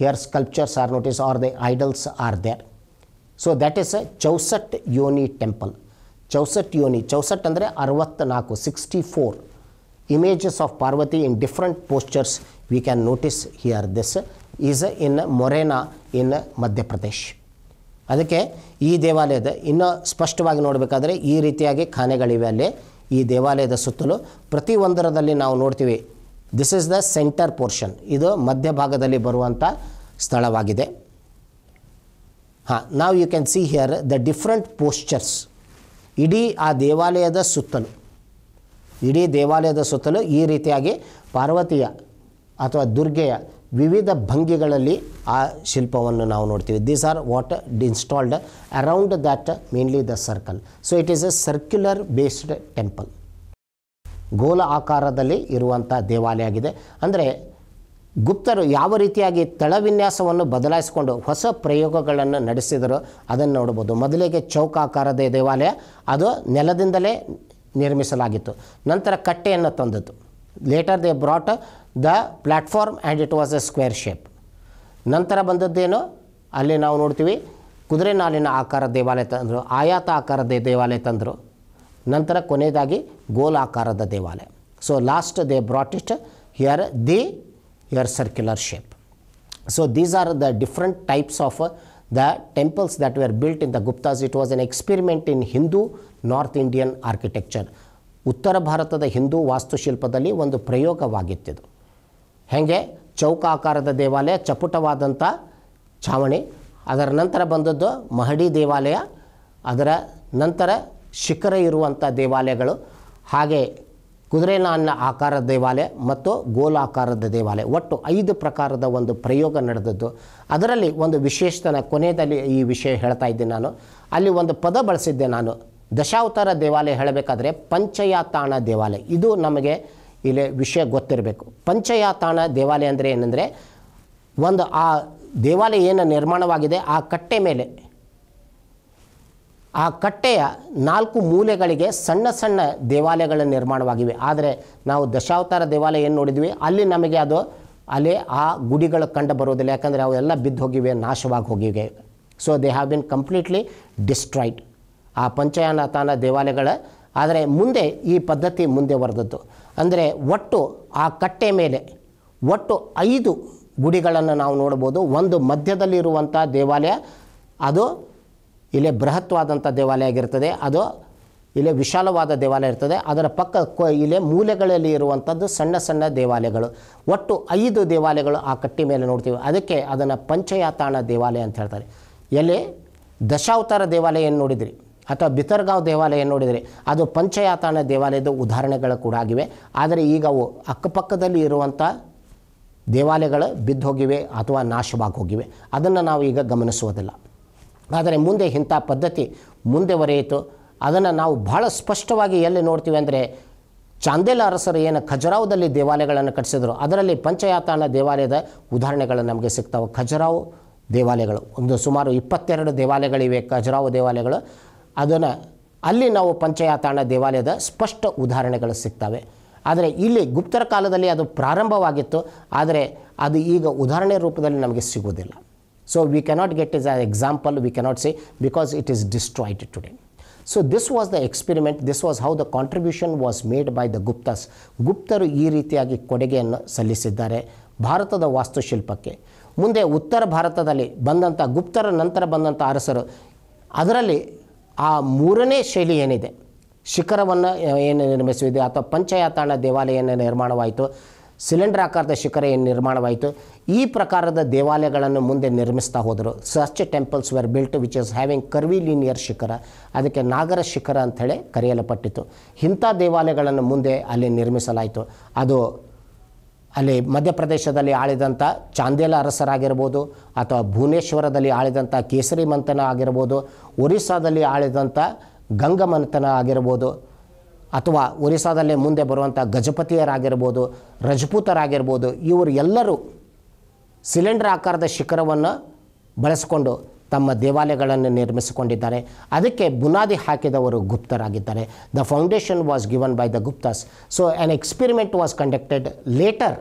here sculptures are notice are the idols are there so that is a Chausath Yogini temple Chausath Yogini Chausath ಅಂದರೆ ಅರವತ್ತ್ನಾಲ್ಕು sixty four images of Parvati in different postures we can notice here this is in Morena in Madhya Pradesh ಅದಕ್ಕೆ ಈ ದೇವಾಲಯದ ಇನ್ನೂ ಸ್ಪಷ್ಟವಾಗಿ ನೋಡಬೇಕಾದ್ರೆ ಈ ರೀತಿಯಾಗಿ ಖಾನೆಗಳಿವೆ ಅಲ್ಲಿ ಈ ದೇವಾಲಯದ ಸುತ್ತಲೂ ಒಂದರದಲ್ಲಿ ನಾವು ನೋಡ್ತೀವಿ this is the center portion ಇದು ಮಧ್ಯಭಾಗದಲ್ಲಿ ಬರುವಂಥ ಸ್ಥಳವಾಗಿದೆ ಹಾಂ ನಾವು you can see here the different postures ಇಡೀ ಆ ದೇವಾಲಯದ ಸುತ್ತಲೂ ಇಡೀ ದೇವಾಲಯದ ಸುತ್ತಲೂ ಈ ರೀತಿಯಾಗಿ ಪಾರ್ವತಿಯ ಅಥವಾ ದುರ್ಗೆಯ ವಿವಿಧ ಭಂಗಿಗಳಲ್ಲಿ ಆ ಶಿಲ್ಪವನ್ನು ನಾವು ನೋಡ್ತೀವಿ these are what installed around that mainly the circle so it is a circular based temple ಗೋಲ ಆಕಾರದಲ್ಲಿ ಇರುವಂಥ ದೇವಾಲಯ ಆಗಿದೆ ಅಂದರೆ ಗುಪ್ತರು ಯಾವ ರೀತಿಯಾಗಿ ತಳವಿನ್ಯಾಸವನ್ನು ಬದಲಾಯಿಸಿಕೊಂಡು ಹೊಸ ಪ್ರಯೋಗಗಳನ್ನು ನಡೆಸಿದರು ಅದನ್ನು ನೋಡ್ಬೋದು ಮೊದಲಿಗೆ ಚೌಕಾಕಾರದ ದೇವಾಲಯ ಅದು ನೆಲದಿಂದಲೇ ನಿರ್ಮಿಸಲಾಗಿತ್ತು ನಂತರ ಕಟ್ಟೆಯನ್ನು ತಂದದ್ದು later they brought the platform and it was a square shape ನಂತರ ಬಂದದ್ದೇನು ಅಲ್ಲಿ ನಾವು ನೋಡ್ತೀವಿ ಕುದುರೆ ನಾಲಿನ ಆಕಾರದ ದೇವಾಲಯ ತಂದರು ಆಯಾತ ಆಕಾರದ ದೇವಾಲಯ ತಂದರು ನಂತರ ಕೊನೆಯದಾಗಿ ಗೋಲ್ ಆಕಾರದ ದೇವಾಲಯ so last they brought it here the here circular shape so these are the different types of temples that we are built in the Guptas it was an experiment in Hindu north Indian architecture ಉತ್ತರ ಭಾರತದ ಹಿಂದೂ ವಾಸ್ತುಶಿಲ್ಪದಲ್ಲಿ ಒಂದು ಪ್ರಯೋಗವಾಗಿತ್ತಿದು ಹೇಗೆ ಚೌಕಾಕಾರದ ದೇವಾಲಯ ಚಪುಟವಾದಂಥ ಛಾವಣಿ ಅದರ ನಂತರ ಬಂದದ್ದು ಮಹಡಿ ದೇವಾಲಯ ಅದರ ನಂತರ ಶಿಖರ ಇರುವಂಥ ದೇವಾಲಯಗಳು ಹಾಗೆ ಕುದುರೆನಾನ್ನ ಆಕಾರದ ದೇವಾಲಯ ಮತ್ತು ಗೋಲಾಕಾರದ ದೇವಾಲಯ ಒಟ್ಟು ಐದು ಪ್ರಕಾರದ ಒಂದು ಪ್ರಯೋಗ ನಡೆದದ್ದು ಅದರಲ್ಲಿ ಒಂದು ವಿಶೇಷತನ ಕೊನೆಯಲ್ಲಿ ಈ ವಿಷಯ ಹೇಳ್ತಾ ಇದ್ದೀನಿ ನಾನು ಅಲ್ಲಿ ಒಂದು ಪದ ಬಳಸಿದ್ದೆ ನಾನು ದಶಾವತಾರ ದೇವಾಲಯ ಹೇಳಬೇಕಾದ್ರೆ ಪಂಚಯಾತಾಣ ದೇವಾಲಯ ಇದು ನಮಗೆ ಇಲ್ಲಿ ವಿಷಯ ಗೊತ್ತಿರಬೇಕು ಪಂಚಯಾತಾಣ ದೇವಾಲಯ ಅಂದರೆ ಏನಂದರೆ ಒಂದು ಆ ದೇವಾಲಯ ಏನು ನಿರ್ಮಾಣವಾಗಿದೆ ಆ ಕಟ್ಟೆ ಮೇಲೆ ಆ ಕಟ್ಟೆಯ ನಾಲ್ಕು ಮೂಲೆಗಳಿಗೆ ಸಣ್ಣ ಸಣ್ಣ ದೇವಾಲಯಗಳ ನಿರ್ಮಾಣವಾಗಿವೆ ಆದರೆ ನಾವು ದಶಾವತಾರ ದೇವಾಲಯ ಏನು ನೋಡಿದ್ವಿ ಅಲ್ಲಿ ನಮಗೆ ಅದು ಅಲ್ಲಿ ಆ ಗುಡಿಗಳು ಕಂಡು ಬರೋದಿಲ್ಲ ಯಾಕಂದರೆ ಅವೆಲ್ಲ ಬಿದ್ದು ಹೋಗಿವೆ ನಾಶವಾಗಿ ಹೋಗಿವೆ so they have been completely destroyed ಆ ಪಂಚಯಾನತಾನ ದೇವಾಲಯಗಳ ಆದರೆ ಮುಂದೆ ಈ ಪದ್ಧತಿ ಮುಂದೆ ಬರೆದದ್ದು ಅಂದರೆ ಒಟ್ಟು ಆ ಕಟ್ಟೆ ಮೇಲೆ ಒಟ್ಟು ಐದು ಗುಡಿಗಳನ್ನು ನಾವು ನೋಡ್ಬೋದು ಒಂದು ಮಧ್ಯದಲ್ಲಿರುವಂಥ ದೇವಾಲಯ ಅದು ಇಲ್ಲಿ ಬೃಹತ್ವಾದಂಥ ದೇವಾಲಯ ಆಗಿರ್ತದೆ ಅದು ಇಲ್ಲಿ ವಿಶಾಲವಾದ ದೇವಾಲಯ ಇರ್ತದೆ ಅದರ ಪಕ್ಕ ಕೊ ಇಲ್ಲಿ ಮೂಲೆಗಳಲ್ಲಿ ಇರುವಂಥದ್ದು ಸಣ್ಣ ಸಣ್ಣ ದೇವಾಲಯಗಳು ಒಟ್ಟು ಐದು ದೇವಾಲಯಗಳು ಆ ಕಟ್ಟಿ ಮೇಲೆ ನೋಡ್ತೀವಿ ಅದಕ್ಕೆ ಅದನ್ನು ಪಂಚಯಾತಾಣ ದೇವಾಲಯ ಅಂತ ಹೇಳ್ತಾರೆ ಎಲ್ಲಿ ದಶಾವತಾರ ದೇವಾಲಯ ಏನು ನೋಡಿದ್ರಿ ಅಥವಾ ಬಿತರ್ಗಾವ್ ದೇವಾಲಯ ನೋಡಿದರೆ ಅದು ಪಂಚಯಾತಾನ ದೇವಾಲಯದ ಉದಾಹರಣೆಗಳು ಕೂಡ ಆಗಿವೆ ಆದರೆ ಈಗ ಅವು ಅಕ್ಕಪಕ್ಕದಲ್ಲಿ ಇರುವಂಥ ದೇವಾಲಯಗಳು ಬಿದ್ದೋಗಿವೆ ಅಥವಾ ನಾಶವಾಗಿ ಹೋಗಿವೆ ಅದನ್ನು ನಾವು ಈಗ ಗಮನಿಸುವುದಿಲ್ಲ ಆದರೆ ಮುಂದೆ ಇಂಥ ಪದ್ಧತಿ ಮುಂದೆವರೆಯಿತು ಅದನ್ನು ನಾವು ಬಹಳ ಸ್ಪಷ್ಟವಾಗಿ ಎಲ್ಲಿ ನೋಡ್ತೀವಿ ಅಂದರೆ ಚಾಂದೇಲ ಅರಸರು ಏನು ಖಜರಾವದಲ್ಲಿ ದೇವಾಲಯಗಳನ್ನು ಕಟ್ಟಿಸಿದರು ಅದರಲ್ಲಿ ಪಂಚಯಾತಾಣ ದೇವಾಲಯದ ಉದಾಹರಣೆಗಳು ನಮಗೆ ಸಿಗ್ತಾವೆ ಖಜರಾವ್ ದೇವಾಲಯಗಳು ಒಂದು ಸುಮಾರು ಇಪ್ಪತ್ತೆರಡು ದೇವಾಲಯಗಳಿವೆ ಖಜರಾವು ದೇವಾಲಯಗಳು ಅದನ್ನು ಅಲ್ಲಿ ನಾವು ಪಂಚಯಾತಾಣ ದೇವಾಲಯದ ಸ್ಪಷ್ಟ ಉದಾಹರಣೆಗಳು ಸಿಗ್ತವೆ ಆದರೆ ಇಲ್ಲಿ ಗುಪ್ತರ ಕಾಲದಲ್ಲಿ ಅದು ಪ್ರಾರಂಭವಾಗಿತ್ತು ಆದರೆ ಅದು ಈಗ ಉದಾಹರಣೆ ರೂಪದಲ್ಲಿ ನಮಗೆ ಸಿಗುವುದಿಲ್ಲ so we cannot get is a example we cannot see because it is destroyed today so this was the experiment this was how the contribution was made by the Guptas ಗುಪ್ತರು ಈ ರೀತಿಯಾಗಿ ಕೊಡುಗೆಯನ್ನು ಸಲ್ಲಿಸಿದ್ದಾರೆ ಭಾರತದ ವಾಸ್ತುಶಿಲ್ಪಕ್ಕೆ ಮುಂದೆ ಉತ್ತರ ಭಾರತದಲ್ಲಿ ಬಂದಂಥ ಗುಪ್ತರ ನಂತರ ಬಂದಂಥ ಅರಸರು ಅದರಲ್ಲಿ ಆ ಮೂರನೇ ಶೈಲಿ ಏನಿದೆ ಶಿಖರವನ್ನು ಏನು ನಿರ್ಮಿಸಿದೆ ಅಥವಾ ಪಂಚಾಯತಾಣ ದೇವಾಲಯ ನಿರ್ಮಾಣವಾಯಿತು ನಿರ್ಮಾಣವಾಯಿತು ಆಕಾರದ ಶಿಖರ ಏನು ನಿರ್ಮಾಣವಾಯಿತು ಈ ಪ್ರಕಾರದ ದೇವಾಲಯಗಳನ್ನು ಮುಂದೆ ನಿರ್ಮಿಸ್ತಾ ಹೋದರು such temples were built which is having curvilinear shikhara ಅದಕ್ಕೆ ನಾಗರ ಶಿಖರ ಅಂಥೇಳಿ ಕರೆಯಲ್ಪಟ್ಟಿತ್ತು ಇಂಥ ದೇವಾಲಯಗಳನ್ನು ಮುಂದೆ ಅಲ್ಲಿ ನಿರ್ಮಿಸಲಾಯಿತು ಅದು ಅಲ್ಲಿ ಮಧ್ಯಪ್ರದೇಶದಲ್ಲಿ ಆಳಿದಂಥ ಚಾಂದೇಲ ಅರಸರಾಗಿರ್ಬೋದು ಅಥವಾ ಭುವನೇಶ್ವರದಲ್ಲಿ ಆಳಿದಂಥ ಕೇಸರಿ ಮಂಥನ ಆಗಿರ್ಬೋದು ಒರಿಸ್ಸಾದಲ್ಲಿ ಆಳಿದಂಥ ಗಂಗಮಂಥನ ಆಗಿರ್ಬೋದು ಅಥವಾ ಒರಿಸ್ಸಾದಲ್ಲಿ ಮುಂದೆ ಬರುವಂಥ ಗಜಪತಿಯರಾಗಿರ್ಬೋದು ರಜಪೂತರಾಗಿರ್ಬೋದು ಇವರು ಎಲ್ಲರೂ ಸಿಲಿಂಡರ್ ಆಕಾರದ ಶಿಖರವನ್ನು ಬಳಸಿಕೊಂಡು ತಮ್ಮ ದೇವಾಲಯಗಳನ್ನು ನಿರ್ಮಿಸಿಕೊಂಡಿದ್ದಾರೆ ಅದಕ್ಕೆ ಬುನಾದಿ ಹಾಕಿದವರು ಗುಪ್ತರಾಗಿದ್ದಾರೆ the foundation was given by the Guptas so an experiment was conducted later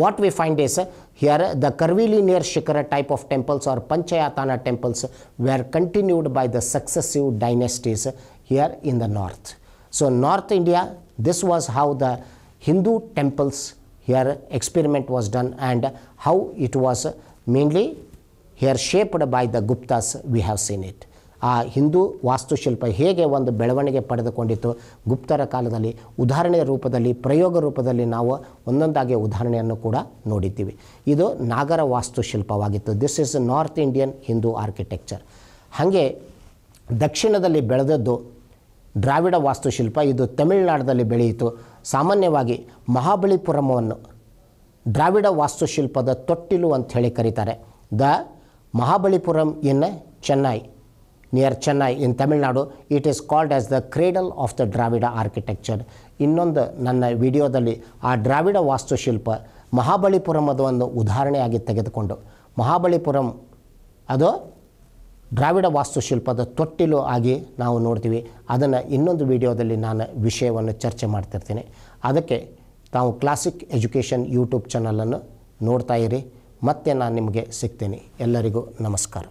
what we find is here the curvilinear shikhara type of temples are panchayatana temples we are continued by the successive dynasties here in the north so north India this was how the Hindu temples here experiment was done and how it was mainly here shaped by the Guptas we have seen it ಆ ಹಿಂದೂ ವಾಸ್ತುಶಿಲ್ಪ ಹೇಗೆ ಒಂದು ಬೆಳವಣಿಗೆ ಪಡೆದುಕೊಂಡಿತ್ತು ಗುಪ್ತರ ಕಾಲದಲ್ಲಿ ಉದಾಹರಣೆಯ ರೂಪದಲ್ಲಿ ಪ್ರಯೋಗ ರೂಪದಲ್ಲಿ ನಾವು ಒಂದೊಂದಾಗಿ ಉದಾಹರಣೆಯನ್ನು ಕೂಡ ನೋಡಿದ್ದೀವಿ ಇದು ನಾಗರ ವಾಸ್ತುಶಿಲ್ಪವಾಗಿತ್ತು this is north Indian Hindu architecture ಹಾಗೆ ದಕ್ಷಿಣದಲ್ಲಿ ಬೆಳೆದದ್ದು ದ್ರಾವಿಡ ವಾಸ್ತುಶಿಲ್ಪ ಇದು ತಮಿಳುನಾಡದಲ್ಲಿ ಬೆಳೆಯಿತು ಸಾಮಾನ್ಯವಾಗಿ ಮಹಾಬಲಿಪುರಮವನ್ನು ದ್ರಾವಿಡ ವಾಸ್ತುಶಿಲ್ಪದ ತೊಟ್ಟಿಲು ಅಂತ ಹೇಳಿ ಕರೀತಾರೆ the Mahabalipuram in Chennai near Chennai in Tamil it is called as the cradle of the Dravida architecture ಇನ್ನೊಂದು ನನ್ನ ವಿಡಿಯೋದಲ್ಲಿ ಆ ದ್ರಾವಿಡ ವಾಸ್ತುಶಿಲ್ಪ ಮಹಾಬಲಿಪುರಮದ ಒಂದು ಉದಾಹರಣೆಯಾಗಿ ತೆಗೆದುಕೊಂಡು ಮಹಾಬಲಿಪುರಂ ಅದು ದ್ರಾವಿಡ ವಾಸ್ತುಶಿಲ್ಪದ ತೊಟ್ಟಿಲು ಆಗಿ ನಾವು ನೋಡ್ತೀವಿ ಅದನ್ನು ಇನ್ನೊಂದು ವಿಡಿಯೋದಲ್ಲಿ ನಾನು ವಿಷಯವನ್ನು ಚರ್ಚೆ ಮಾಡ್ತಿರ್ತೀನಿ ಅದಕ್ಕೆ ತಾವು ಕ್ಲಾಸಿಕ್ ಎಜುಕೇಷನ್ ಯೂಟ್ಯೂಬ್ ಚಾನಲನ್ನು ನೋಡ್ತಾ ಇರಿ ಮತ್ತೆ ನಾನು ನಿಮಗೆ ಸಿಗ್ತೀನಿ ಎಲ್ಲರಿಗೂ ನಮಸ್ಕಾರ